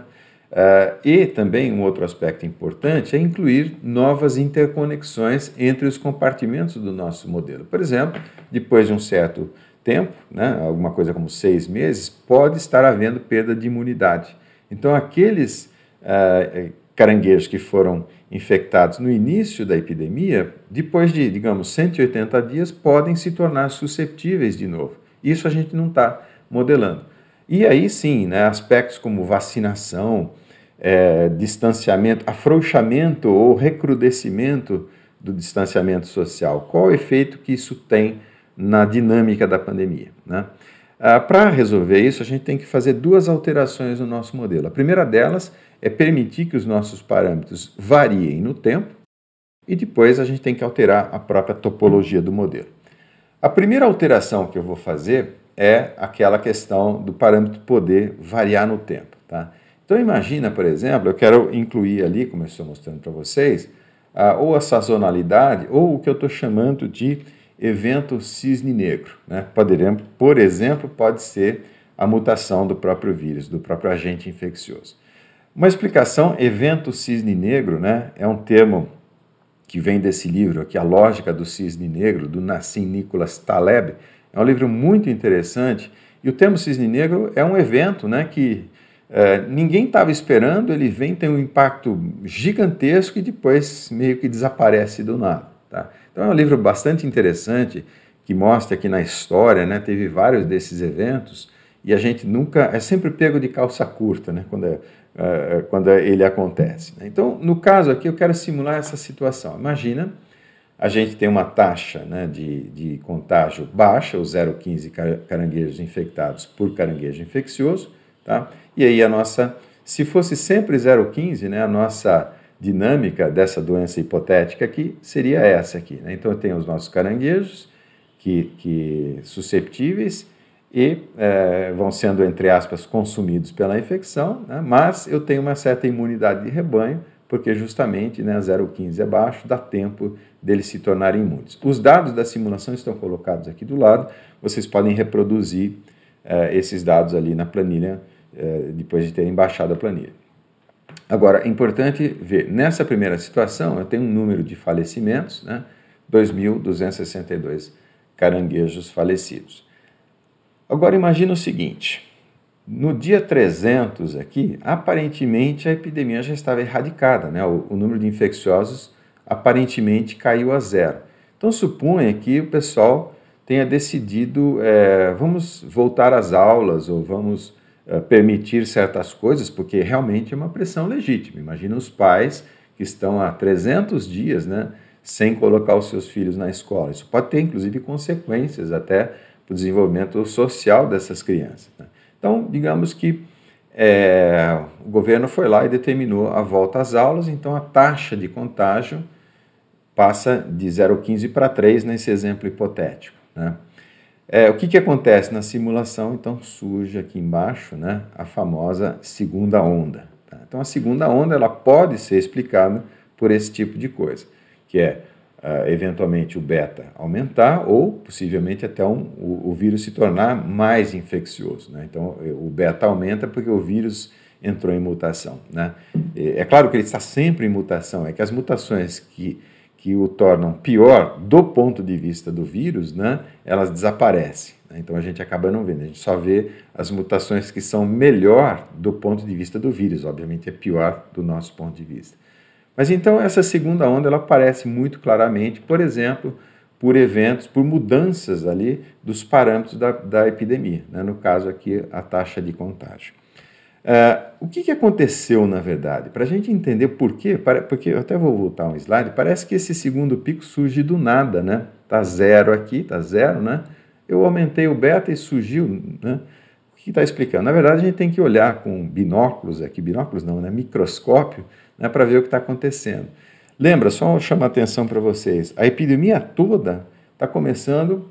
Uh, e também um outro aspecto importante é incluir novas interconexões entre os compartimentos do nosso modelo. Por exemplo, depois de um certo tempo, né, alguma coisa como seis meses, pode estar havendo perda de imunidade. Então, aqueles uh, caranguejos que foram infectados no início da epidemia, depois de, digamos, 180 dias, podem se tornar susceptíveis de novo. Isso a gente não está modelando. E aí sim, né, aspectos como vacinação, é, distanciamento, afrouxamento ou recrudescimento do distanciamento social. Qual o efeito que isso tem na dinâmica da pandemia? Né? Ah, Para resolver isso, a gente tem que fazer duas alterações no nosso modelo. A primeira delas é permitir que os nossos parâmetros variem no tempo e depois a gente tem que alterar a própria topologia do modelo. A primeira alteração que eu vou fazer é aquela questão do parâmetro poder variar no tempo. Tá? Então imagina, por exemplo, eu quero incluir ali, como eu estou mostrando para vocês, a, ou a sazonalidade ou o que eu estou chamando de evento cisne negro. Né? Poderemos, por exemplo, pode ser a mutação do próprio vírus, do próprio agente infeccioso. Uma explicação, evento cisne negro, né, é um termo que vem desse livro aqui, A Lógica do Cisne Negro, do Nassim Nicholas Taleb. É um livro muito interessante e o termo cisne negro é um evento né, que é, ninguém estava esperando, ele vem, tem um impacto gigantesco e depois meio que desaparece do nada. Tá? Então é um livro bastante interessante que mostra que na história né, teve vários desses eventos e a gente nunca, é sempre pego de calça curta, né, quando é, eh, eh, quando ele acontece. Né? Então, no caso aqui, eu quero simular essa situação. Imagina, a gente tem uma taxa né, de, de contágio baixa, ou 0,15 caranguejos infectados por caranguejo infeccioso, tá? e aí a nossa, se fosse sempre 0,15, né, a nossa dinâmica dessa doença hipotética aqui seria essa aqui. Né? Então, eu tenho os nossos caranguejos, que, que susceptíveis, e é, vão sendo, entre aspas, consumidos pela infecção, né? mas eu tenho uma certa imunidade de rebanho, porque justamente né, 0,15 é baixo, dá tempo deles se tornarem imunes. Os dados da simulação estão colocados aqui do lado, vocês podem reproduzir é, esses dados ali na planilha, é, depois de terem baixado a planilha. Agora, é importante ver, nessa primeira situação, eu tenho um número de falecimentos, né, 2.262 caranguejos falecidos. Agora imagina o seguinte: no dia 300 aqui, aparentemente a epidemia já estava erradicada, né? o, o número de infecciosos aparentemente caiu a zero. Então suponha que o pessoal tenha decidido é, vamos voltar às aulas ou vamos é, permitir certas coisas, porque realmente é uma pressão legítima. Imagina os pais que estão há 300 dias né, sem colocar os seus filhos na escola. Isso pode ter, inclusive, consequências até para o desenvolvimento social dessas crianças. Né? Então, digamos que é, o governo foi lá e determinou a volta às aulas, então a taxa de contágio passa de 0,15 para 3 nesse exemplo hipotético. Né? É, o que, que acontece na simulação? Então surge aqui embaixo né, a famosa segunda onda. Tá? Então a segunda onda ela pode ser explicada por esse tipo de coisa, que é uh, eventualmente o beta aumentar ou possivelmente até um, o, o, vírus se tornar mais infeccioso. Né? Então eh, o beta aumenta porque o vírus entrou em mutação. Né? É claro que ele está sempre em mutação, é que as mutações que, que o tornam pior do ponto de vista do vírus, né, elas desaparecem. Né? Então a gente acaba não vendo, a gente só vê as mutações que são melhor do ponto de vista do vírus, obviamente é pior do nosso ponto de vista. Mas então essa segunda onda ela aparece muito claramente, por exemplo, por eventos, por mudanças ali dos parâmetros da, da epidemia, né? no caso aqui a taxa de contágio. Uh, o que, que, aconteceu na verdade? Para a gente entender por quê, porque eu até vou voltar um slide, parece que esse segundo pico surge do nada, né? Tá zero aqui, tá zero, né? Eu aumentei o beta e surgiu, né? O que está explicando? Na verdade, a gente tem que olhar com binóculos aqui, binóculos não, né? Microscópio, né, para ver o que está acontecendo. Lembra, só chamar atenção para vocês, a epidemia toda está começando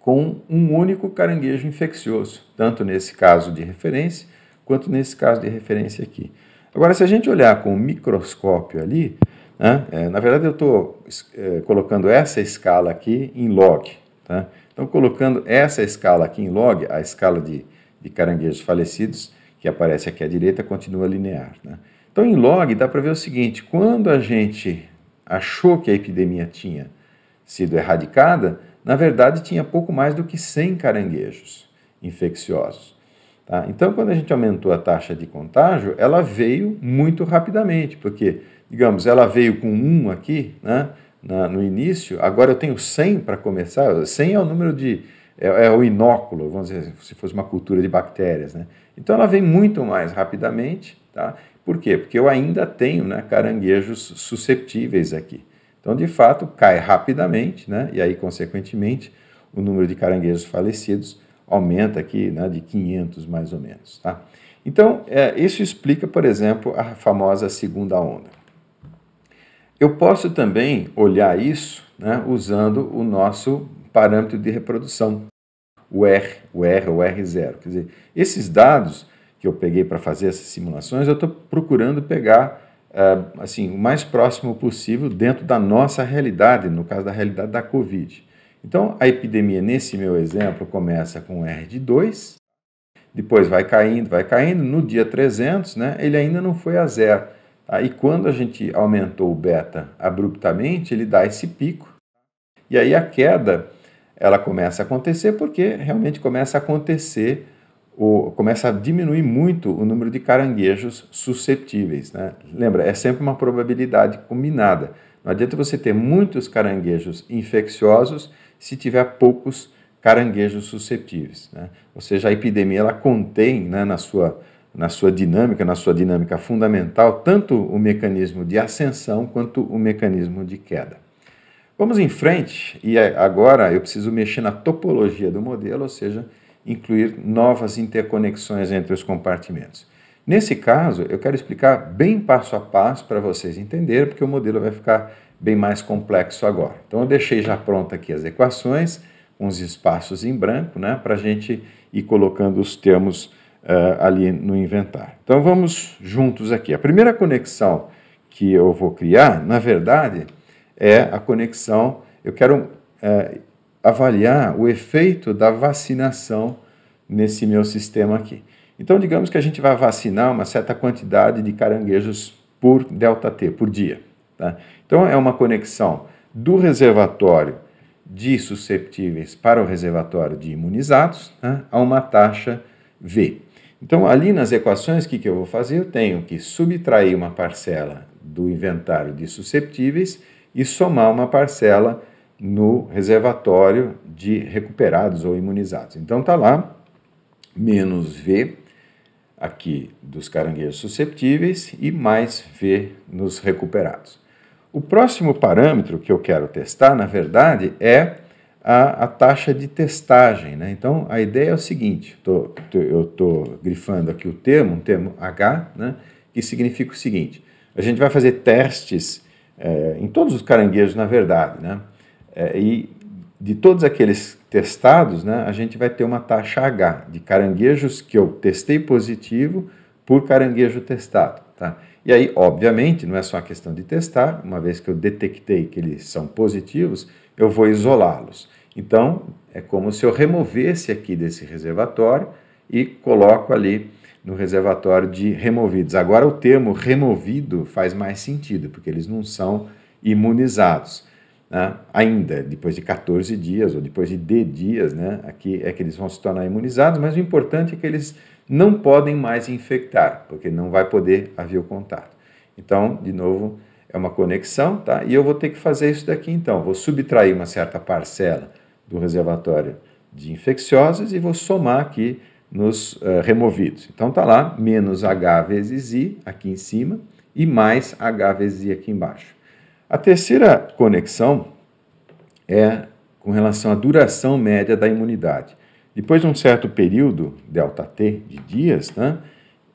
com um único caranguejo infeccioso, tanto nesse caso de referência quanto nesse caso de referência aqui. Agora, se a gente olhar com o microscópio ali, né, é, na verdade eu estou é, colocando essa escala aqui em log. Tá? Então, colocando essa escala aqui em log, a escala de, de caranguejos falecidos, que aparece aqui à direita, continua linear. Né? Então, em log, dá para ver o seguinte: quando a gente achou que a epidemia tinha sido erradicada, na verdade tinha pouco mais do que 100 caranguejos infecciosos. Tá? Então, quando a gente aumentou a taxa de contágio, ela veio muito rapidamente, porque, digamos, ela veio com um aqui né, na, no início, agora eu tenho 100 para começar, 100 é o número de. É, é o inóculo, vamos dizer, assim, se fosse uma cultura de bactérias. Né? Então, ela vem muito mais rapidamente. Tá? Por quê? Porque eu ainda tenho né, caranguejos susceptíveis aqui. Então, de fato, cai rapidamente, né, e aí, consequentemente, o número de caranguejos falecidos aumenta aqui né, de 500 mais ou menos. Tá? Então, é, isso explica, por exemplo, a famosa segunda onda. Eu posso também olhar isso né, usando o nosso parâmetro de reprodução, o R, o R ou R0. Quer dizer, esses dados que eu peguei para fazer essas simulações, eu estou procurando pegar uh, assim o mais próximo possível dentro da nossa realidade, no caso da realidade da Covid. Então, a epidemia, nesse meu exemplo, começa com R de 2, depois vai caindo, vai caindo. No dia 300, né, ele ainda não foi a zero. Aí, tá? quando a gente aumentou o beta abruptamente, ele dá esse pico. E aí a queda, ela começa a acontecer porque realmente começa a acontecer o, começa a diminuir muito o número de caranguejos susceptíveis, Né? Lembra, é sempre uma probabilidade combinada. Não adianta você ter muitos caranguejos infecciosos se tiver poucos caranguejos susceptíveis. Né? Ou seja, a epidemia ela contém né, na, sua, na sua dinâmica, na sua dinâmica fundamental, tanto o mecanismo de ascensão quanto o mecanismo de queda. Vamos em frente e é, agora eu preciso mexer na topologia do modelo, ou seja, incluir novas interconexões entre os compartimentos. Nesse caso, eu quero explicar bem passo a passo para vocês entenderem, porque o modelo vai ficar bem mais complexo agora. Então, eu deixei já pronta aqui as equações, uns espaços em branco, né, para a gente ir colocando os termos uh, ali no inventário. Então, vamos juntos aqui. A primeira conexão que eu vou criar, na verdade, é a conexão. Eu quero uh, avaliar o efeito da vacinação nesse meu sistema aqui. Então, digamos que a gente vai vacinar uma certa quantidade de caranguejos por delta T, por dia. Tá? Então, é uma conexão do reservatório de susceptíveis para o reservatório de imunizados né, a uma taxa V. Então, ali nas equações, o que, que eu vou fazer? Eu tenho que subtrair uma parcela do inventário de susceptíveis e somar uma parcela no reservatório de recuperados ou imunizados. Então está lá menos V aqui dos caranguejos susceptíveis e mais V nos recuperados. O próximo parâmetro que eu quero testar, na verdade, é a, a taxa de testagem. Né? Então, a ideia é o seguinte: tô, tô, eu estou grifando aqui o termo, um termo H, né? que significa o seguinte: a gente vai fazer testes é, em todos os caranguejos, na verdade, né? É, e de todos aqueles testados, né, a gente vai ter uma taxa H de caranguejos que eu testei positivo por caranguejo testado. Tá? E aí, obviamente, não é só uma questão de testar, uma vez que eu detectei que eles são positivos, eu vou isolá-los. Então, é como se eu removesse aqui desse reservatório e coloco ali no reservatório de removidos. Agora, o termo removido faz mais sentido, porque eles não são imunizados né, ainda depois de 14 dias ou depois de D dias, né, aqui é que eles vão se tornar imunizados, mas o importante é que eles não podem mais infectar, porque não vai poder haver o contato. Então, de novo, é uma conexão, tá? E eu vou ter que fazer isso daqui então. Vou subtrair uma certa parcela do reservatório de infecciosos e vou somar aqui nos uh, removidos. Então tá lá menos H vezes I aqui em cima e mais H vezes I aqui embaixo. A terceira conexão é com relação à duração média da imunidade. Depois de um certo período, delta T, de dias, né,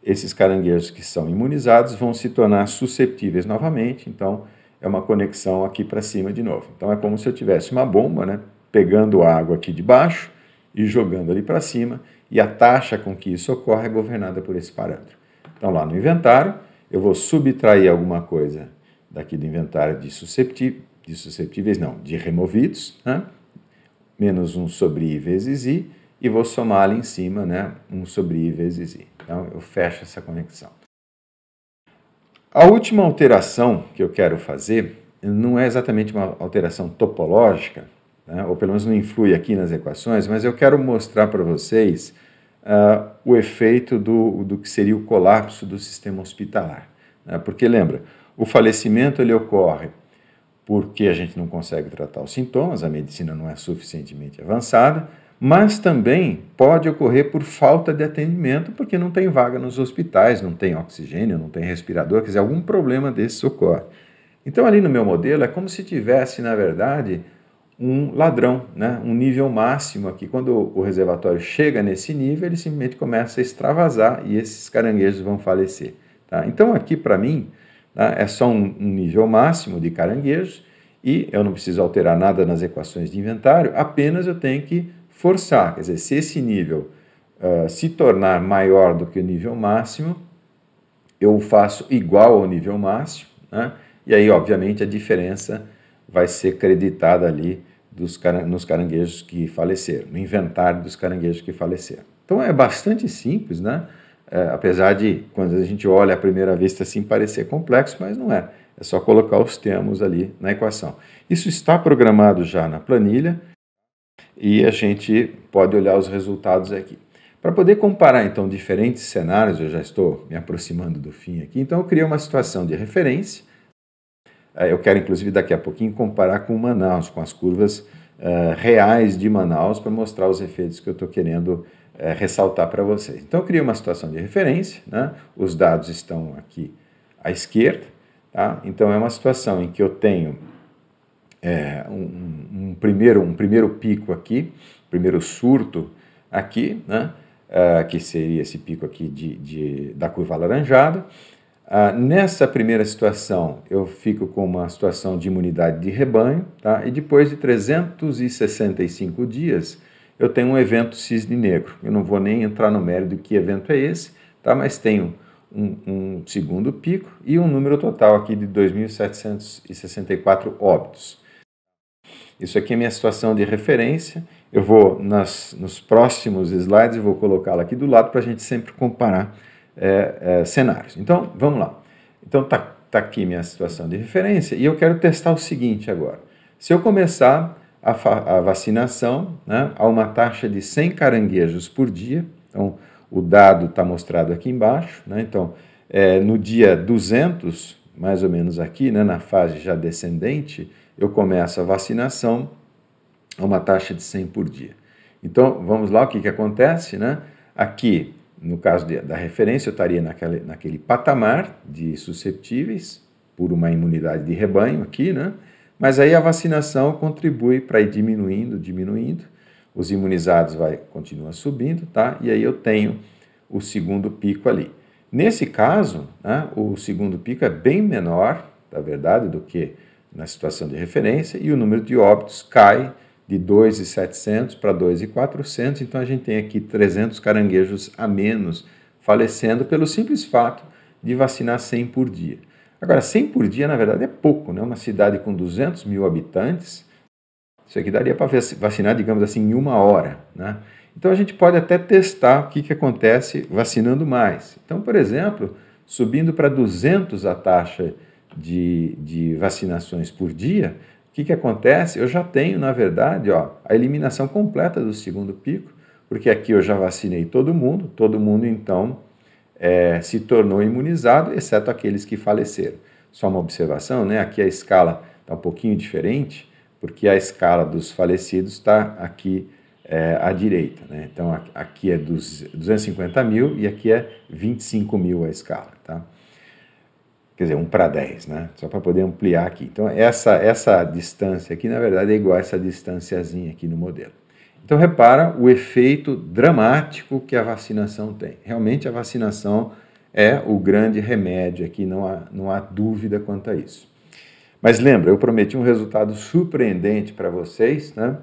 esses caranguejos que são imunizados vão se tornar susceptíveis novamente, então é uma conexão aqui para cima de novo. Então é como se eu tivesse uma bomba, né, pegando água aqui de baixo e jogando ali para cima, e a taxa com que isso ocorre é governada por esse parâmetro. Então lá no inventário, eu vou subtrair alguma coisa daqui do inventário de susceptíveis, de susceptíveis não, de removidos, né? menos 1 sobre i vezes i, e vou somar ali em cima né, 1 sobre i vezes i. Então, eu fecho essa conexão. A última alteração que eu quero fazer não é exatamente uma alteração topológica, né, ou pelo menos não influi aqui nas equações, mas eu quero mostrar para vocês uh, o efeito do, do que seria o colapso do sistema hospitalar. Né, porque, lembra, o falecimento ele ocorre porque a gente não consegue tratar os sintomas, a medicina não é suficientemente avançada, mas também pode ocorrer por falta de atendimento, porque não tem vaga nos hospitais, não tem oxigênio, não tem respirador, quer dizer, algum problema desse ocorre. Então, ali no meu modelo, é como se tivesse, na verdade, um ladrão, né? um nível máximo aqui. Quando o reservatório chega nesse nível, ele simplesmente começa a extravasar e esses caranguejos vão falecer. Tá? Então, aqui para mim, né? É só um, um nível máximo de caranguejos e eu não preciso alterar nada nas equações de inventário, apenas eu tenho que forçar. Quer dizer, se esse nível uh, se tornar maior do que o nível máximo, eu o faço igual ao nível máximo, né? e aí, obviamente, a diferença vai ser creditada ali dos car nos caranguejos que faleceram, no inventário dos caranguejos que faleceram. Então é bastante simples, né? É, apesar de, quando a gente olha à primeira vista, assim parecer complexo, mas não é. É só colocar os termos ali na equação. Isso está programado já na planilha e a gente pode olhar os resultados aqui. Para poder comparar, então, diferentes cenários, eu já estou me aproximando do fim aqui, então eu criei uma situação de referência. É, eu quero, inclusive, daqui a pouquinho comparar com Manaus, com as curvas uh, reais de Manaus, para mostrar os efeitos que eu estou querendo é, ressaltar para vocês. Então, eu criei uma situação de referência, né? os dados estão aqui à esquerda, tá? então é uma situação em que eu tenho é, um, um, primeiro, um primeiro pico aqui, primeiro surto aqui, né? Uh, que seria esse pico aqui de, de da curva alaranjada. Uh, nessa primeira situação, eu fico com uma situação de imunidade de rebanho, tá? e depois de 365 dias, eu tenho um evento cisne negro. Eu não vou nem entrar no mérito de que evento é esse, tá? mas tenho um, um segundo pico e um número total aqui de 2.764 óbitos. Isso aqui é minha situação de referência. Eu vou, nas, nos próximos slides, vou colocá-la aqui do lado para a gente sempre comparar é, é, cenários. Então, vamos lá. Então, está tá aqui minha situação de referência e eu quero testar o seguinte agora. Se eu começar a, a vacinação né, a uma taxa de 100 caranguejos por dia. Então, o dado está mostrado aqui embaixo. Né? Então, é, no dia 200, mais ou menos aqui, né, na fase já descendente, eu começo a vacinação a uma taxa de 100 por dia. Então, vamos lá, o que, que acontece? Né? Aqui, no caso de, da referência, eu estaria naquele, naquele patamar de susceptíveis por uma imunidade de rebanho aqui, né? Mas aí a vacinação contribui para ir diminuindo, diminuindo, os imunizados vai continua subindo, tá? E aí eu tenho o segundo pico ali. Nesse caso, né, o segundo pico é bem menor, na verdade, do que na situação de referência e o número de óbitos cai de 2,700 para 2,400, então a gente tem aqui 300 caranguejos a menos falecendo pelo simples fato de vacinar 100 por dia. Agora, 100 por dia, na verdade, é pouco. Né? Uma cidade com 200 mil habitantes, isso aqui daria para vacinar, digamos assim, em uma hora. Né? Então, a gente pode até testar o que, que acontece vacinando mais. Então, por exemplo, subindo para 200 a taxa de, de vacinações por dia, o que, que acontece? Eu já tenho, na verdade, ó, a eliminação completa do segundo pico, porque aqui eu já vacinei todo mundo, todo mundo, então, é, se tornou imunizado, exceto aqueles que faleceram. Só uma observação, né? aqui a escala está um pouquinho diferente, porque a escala dos falecidos está aqui é, à direita. Né? Então, aqui é dos 250 mil e aqui é 25 mil a escala. Tá? Quer dizer, 1 para 10, né? só para poder ampliar aqui. Então, essa, essa distância aqui, na verdade, é igual a essa distânciazinha aqui no modelo. Então, repara o efeito dramático que a vacinação tem. Realmente, a vacinação é o grande remédio aqui, não há, não há dúvida quanto a isso. Mas lembra, eu prometi um resultado surpreendente para vocês, né?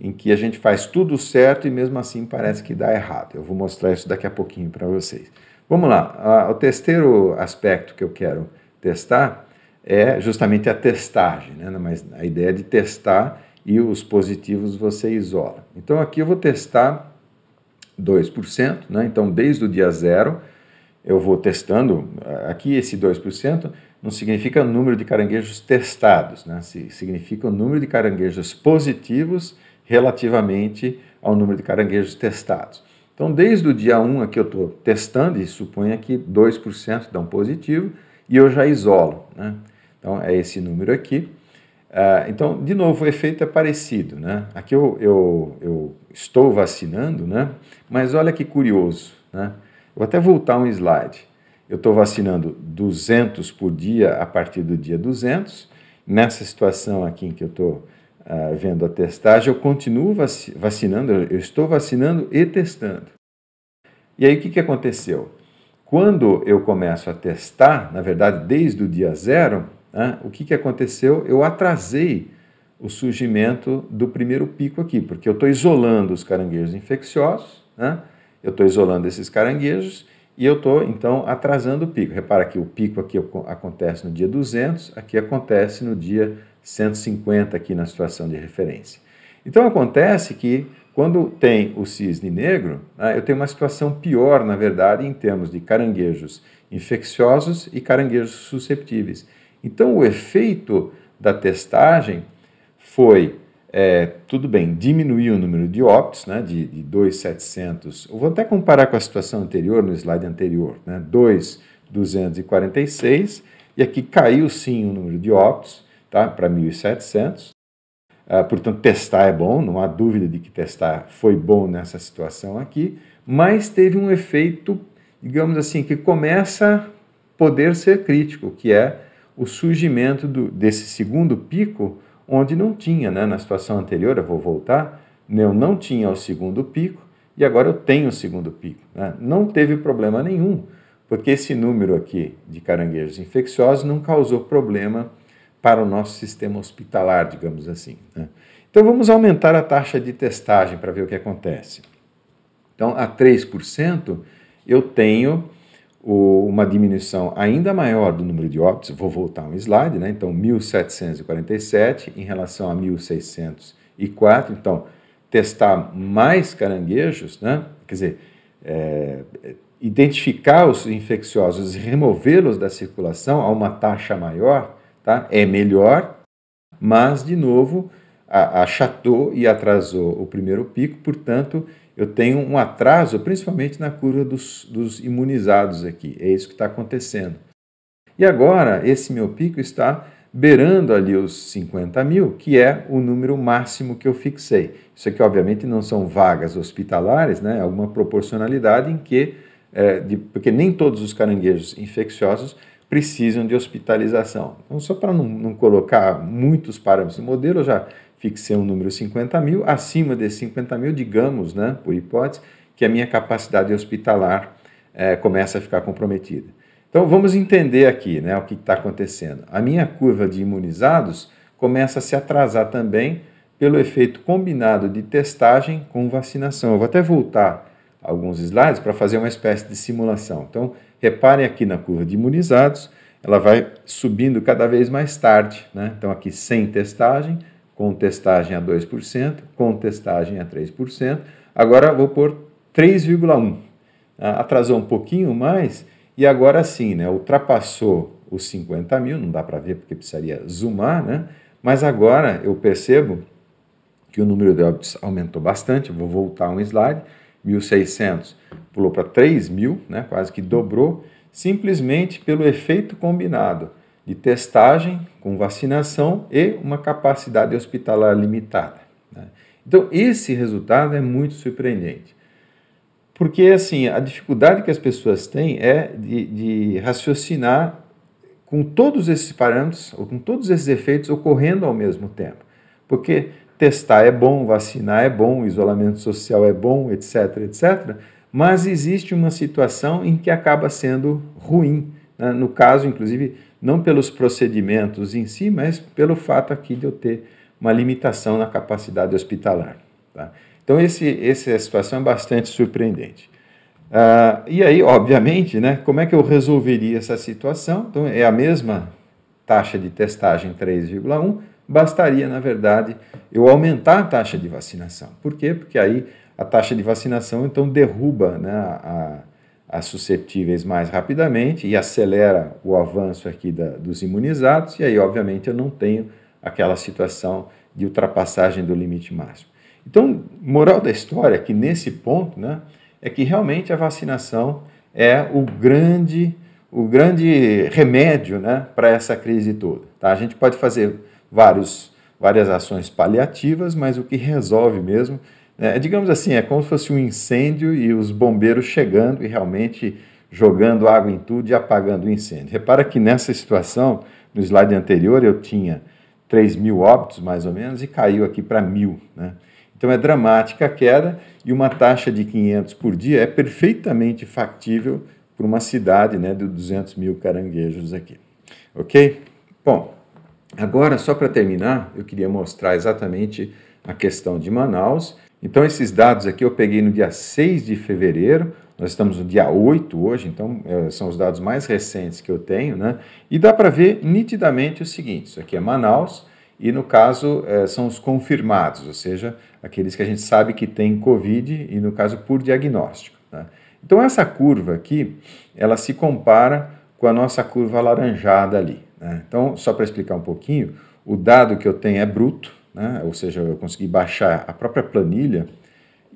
em que a gente faz tudo certo e mesmo assim parece que dá errado. Eu vou mostrar isso daqui a pouquinho para vocês. Vamos lá, o terceiro aspecto que eu quero testar é justamente a testagem, né? mas a ideia é de testar e os positivos você isola. Então aqui eu vou testar 2%, né? então desde o dia zero eu vou testando, eh, aqui esse 2% não significa o número de caranguejos testados, né? significa o número de caranguejos positivos relativamente ao número de caranguejos testados. Então desde o dia 1 aqui eu estou testando e suponha que 2% dão positivo e eu já isolo. Né? Então é esse número aqui. Ah, então, de novo, o efeito é parecido. Né? Aqui eu, eu, eu estou vacinando, né? mas olha que curioso. Né? Vou até voltar um slide. Eu estou vacinando 200 por dia a partir do dia 200. Nessa situação aqui em que eu estou ah, vendo a testagem, eu continuo vac vacinando, eu estou vacinando e testando. E aí o que, que aconteceu? Quando eu começo a testar, na verdade desde o dia zero, né? O que, que aconteceu? Eu atrasei o surgimento do primeiro pico aqui, porque eu estou isolando os caranguejos infecciosos, né? eu estou isolando esses caranguejos e eu estou, então, atrasando o pico. Repara que o pico aqui acontece no dia 200, aqui acontece no dia 150, aqui na situação de referência. Então, acontece que quando tem o cisne negro, né, eu tenho uma situação pior, na verdade, em termos de caranguejos infecciosos e caranguejos susceptíveis. Então, o efeito da testagem foi, é, tudo bem, diminuiu o número de óbitos, né, de, de 2,700. Eu vou até comparar com a situação anterior, no slide anterior, né, 2,246, e aqui caiu sim o número de óbitos tá, para 1.700. Ah, portanto, testar é bom, não há dúvida de que testar foi bom nessa situação aqui, mas teve um efeito, digamos assim, que começa a poder ser crítico, que é o surgimento do, desse segundo pico, onde não tinha, né? na situação anterior, eu vou voltar, eu não tinha o segundo pico e agora eu tenho o segundo pico. Né? Não teve problema nenhum, porque esse número aqui de caranguejos infecciosos não causou problema para o nosso sistema hospitalar, digamos assim. Né? Então vamos aumentar a taxa de testagem para ver o que acontece. Então, a 3%, eu tenho uma diminuição ainda maior do número de óbitos, vou voltar um slide, né? então 1.747 em relação a 1.604, então testar mais caranguejos, né? quer dizer, é, identificar os infecciosos e removê-los da circulação a uma taxa maior, tá? é melhor, mas, de novo, achatou e atrasou o primeiro pico, portanto, eu tenho um atraso, principalmente na curva dos, dos imunizados aqui. É isso que está acontecendo. E agora, esse meu pico está beirando ali os 50 mil, que é o número máximo que eu fixei. Isso aqui, obviamente, não são vagas hospitalares, né? É alguma proporcionalidade em que, é, de, porque nem todos os caranguejos infecciosos precisam de hospitalização. Então, só para não, não, colocar muitos parâmetros no modelo, eu já fixei um número 50 mil, acima desses 50 mil, digamos, né, por hipótese, que a minha capacidade hospitalar é, começa a ficar comprometida. Então vamos entender aqui né, o que está acontecendo. A minha curva de imunizados começa a se atrasar também pelo efeito combinado de testagem com vacinação. Eu vou até voltar alguns slides para fazer uma espécie de simulação. Então, reparem aqui na curva de imunizados, ela vai subindo cada vez mais tarde. Né? Então, aqui sem testagem, com testagem a 2%, com testagem a 3%. Agora vou pôr 3,1%. Ah, atrasou um pouquinho mais e agora sim, né, ultrapassou os 50 mil, não dá para ver porque precisaria zoomar, né? mas agora eu percebo que o número de óbitos aumentou bastante, vou voltar um slide, 1.600 pulou para 3 mil, né, quase que dobrou, simplesmente pelo efeito combinado de testagem, com vacinação e uma capacidade hospitalar limitada. Né? Então, esse resultado é muito surpreendente. Porque, assim, a dificuldade que as pessoas têm é de, de raciocinar com todos esses parâmetros, ou com todos esses efeitos ocorrendo ao mesmo tempo. Porque testar é bom, vacinar é bom, isolamento social é bom, etc, etc. Mas existe uma situação em que acaba sendo ruim. Né? No caso, inclusive, não pelos procedimentos em si, mas pelo fato aqui de eu ter uma limitação na capacidade hospitalar. Tá? Então, esse, essa situação é bastante surpreendente. Ah, e aí, obviamente, né, como é que eu resolveria essa situação? Então, é a mesma taxa de testagem 3,1, bastaria, na verdade, eu aumentar a taxa de vacinação. Por quê? Porque aí a taxa de vacinação, então, derruba né, a, as suscetíveis mais rapidamente e acelera o avanço aqui da, dos imunizados, e aí, obviamente, eu não tenho aquela situação de ultrapassagem do limite máximo. Então, moral da história que nesse ponto, né, é que realmente a vacinação é o grande o grande remédio, né, para essa crise toda. Tá? A gente pode fazer vários várias ações paliativas, mas o que resolve mesmo é, digamos assim, é como se fosse um incêndio e os bombeiros chegando e realmente jogando água em tudo e apagando o incêndio. Repara que nessa situação, no slide anterior, eu tinha 3 mil óbitos, mais ou menos, e caiu aqui para mil. Né? Então é dramática a queda e uma taxa de 500 por dia é perfeitamente factível para uma cidade né, de 200 mil caranguejos aqui. Ok? Bom, agora só para terminar, eu queria mostrar exatamente a questão de Manaus então, esses dados aqui eu peguei no dia 6 de fevereiro, nós estamos no dia 8 hoje, então é, são os dados mais recentes que eu tenho, né? E dá para ver nitidamente o seguinte: isso aqui é Manaus, e no caso é, são os confirmados, ou seja, aqueles que a gente sabe que tem Covid e no caso por diagnóstico. Né? Então essa curva aqui, ela se compara com a nossa curva alaranjada ali. Né? Então só para explicar um pouquinho, o dado que eu tenho é bruto, né? ou seja, eu consegui baixar a própria planilha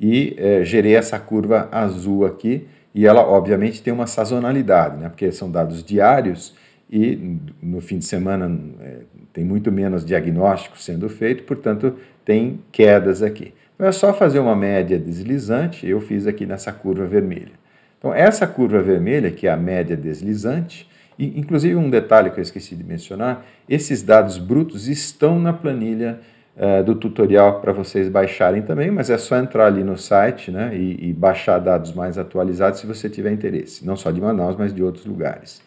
e é, gerei essa curva azul aqui. E ela, obviamente, tem uma sazonalidade, né? porque são dados diários e no fim de semana é, tem muito menos diagnóstico sendo feito, portanto, tem quedas aqui. Então é só fazer uma média deslizante, eu fiz aqui nessa curva vermelha. Então, essa curva vermelha, que é a média deslizante, e, inclusive um detalhe que eu esqueci de mencionar, esses dados brutos estão na planilha eh, do tutorial para vocês baixarem também, mas é só entrar ali no site né, e, e, baixar dados mais atualizados se você tiver interesse, não só de Manaus, mas de outros lugares.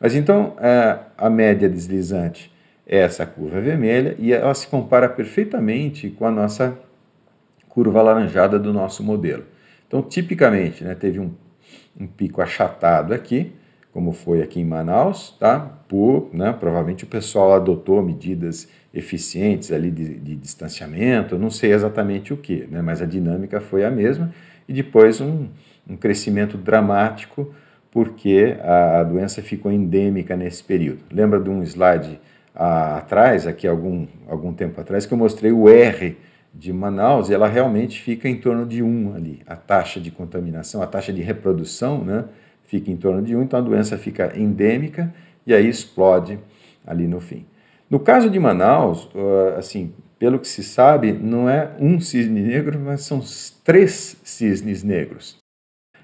Mas então, uh, a média deslizante é essa curva vermelha e ela se compara perfeitamente com a nossa curva alaranjada do nosso modelo. Então, tipicamente, né, teve um, um pico achatado aqui, como foi aqui em Manaus, tá? Por, né, provavelmente o pessoal adotou medidas eficientes ali de, de distanciamento, não sei exatamente o que, né? mas a dinâmica foi a mesma e depois um, um crescimento dramático porque a, a, doença ficou endêmica nesse período. Lembra de um slide a, ah, atrás, aqui algum, algum tempo atrás, que eu mostrei o R de Manaus e ela realmente fica em torno de 1 ali. A taxa de contaminação, a taxa de reprodução, né, fica em torno de 1, então a doença fica endêmica e aí explode ali no fim. No caso de Manaus, ah, assim, pelo que se sabe, não é um cisne negro, mas são três cisnes negros.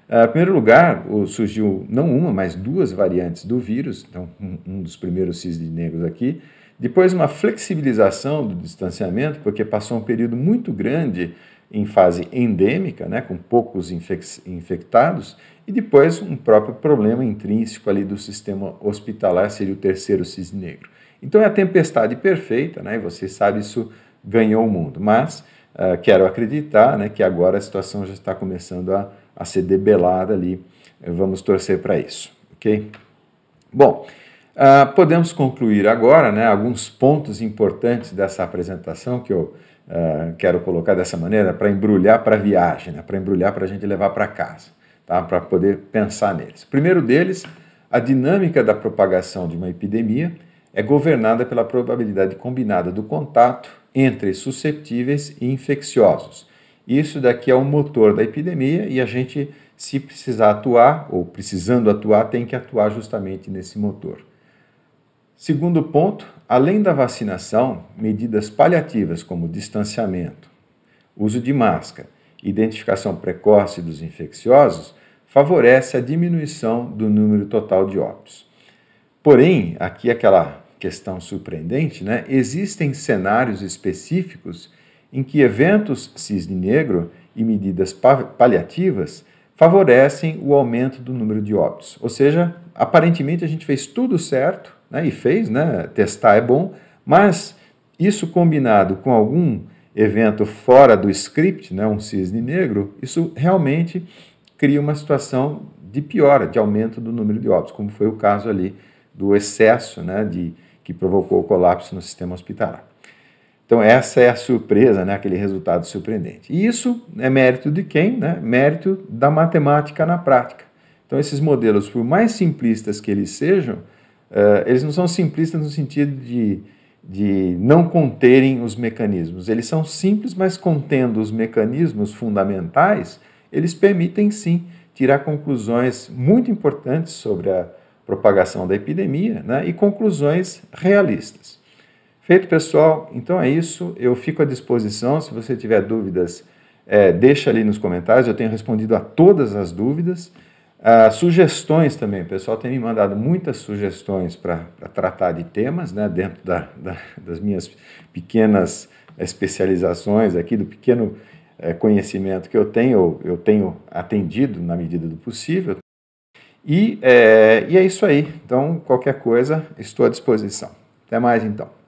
Ah, em primeiro lugar, surgiu não uma, mas duas variantes do vírus, então um dos primeiros cisnes negros aqui. Depois, uma flexibilização do distanciamento, porque passou um período muito grande em fase endêmica, né, com poucos infectados, e depois um próprio problema intrínseco ali do sistema hospitalar, seria o terceiro cisne negro. Então é a tempestade perfeita, né? e você sabe isso ganhou o mundo. Mas uh, quero acreditar né, que agora a situação já está começando a, a ser debelada ali. Vamos torcer para isso, ok? Bom, uh, podemos concluir agora né, alguns pontos importantes dessa apresentação que eu uh, quero colocar dessa maneira para embrulhar para a viagem, né, para embrulhar para a gente levar para casa, tá, para poder pensar neles. primeiro deles, a dinâmica da propagação de uma epidemia é governada pela probabilidade combinada do contato entre susceptíveis e infecciosos. Isso daqui é o motor da epidemia e a gente, se precisar atuar, ou precisando atuar, tem que atuar justamente nesse motor. Segundo ponto, além da vacinação, medidas paliativas como distanciamento, uso de máscara, identificação precoce dos infecciosos favorece a diminuição do número total de óbitos. Porém, aqui aquela questão surpreendente, né? existem cenários específicos em que eventos cisne negro e medidas paliativas favorecem o aumento do número de óbitos. Ou seja, aparentemente a gente fez tudo certo, né? e fez, né? testar é bom, mas isso combinado com algum evento fora do script, né? um cisne negro, isso realmente cria uma situação de piora, de aumento do número de óbitos, como foi o caso ali do excesso né, de, que provocou o colapso no sistema hospitalar. Então, essa é a surpresa, né, aquele resultado surpreendente. E isso é mérito de quem? Né? Mérito da matemática na prática. Então, esses modelos, por mais simplistas que eles sejam, uh, eles não são simplistas no sentido de, de não conterem os mecanismos. Eles são simples, mas contendo os mecanismos fundamentais, eles permitem sim tirar conclusões muito importantes sobre a propagação da epidemia né, e conclusões realistas. Feito, pessoal, então é isso. Eu fico à disposição. Se você tiver dúvidas, é, deixa ali nos comentários. Eu tenho respondido a todas as dúvidas. Ah, sugestões também, o pessoal tem me mandado muitas sugestões para tratar de temas, né, dentro da, da, das minhas pequenas eh, especializações aqui, do pequeno é, conhecimento que eu tenho, eu tenho atendido na medida do possível. E é, e é isso aí. Então, qualquer coisa, estou à disposição. Até mais então.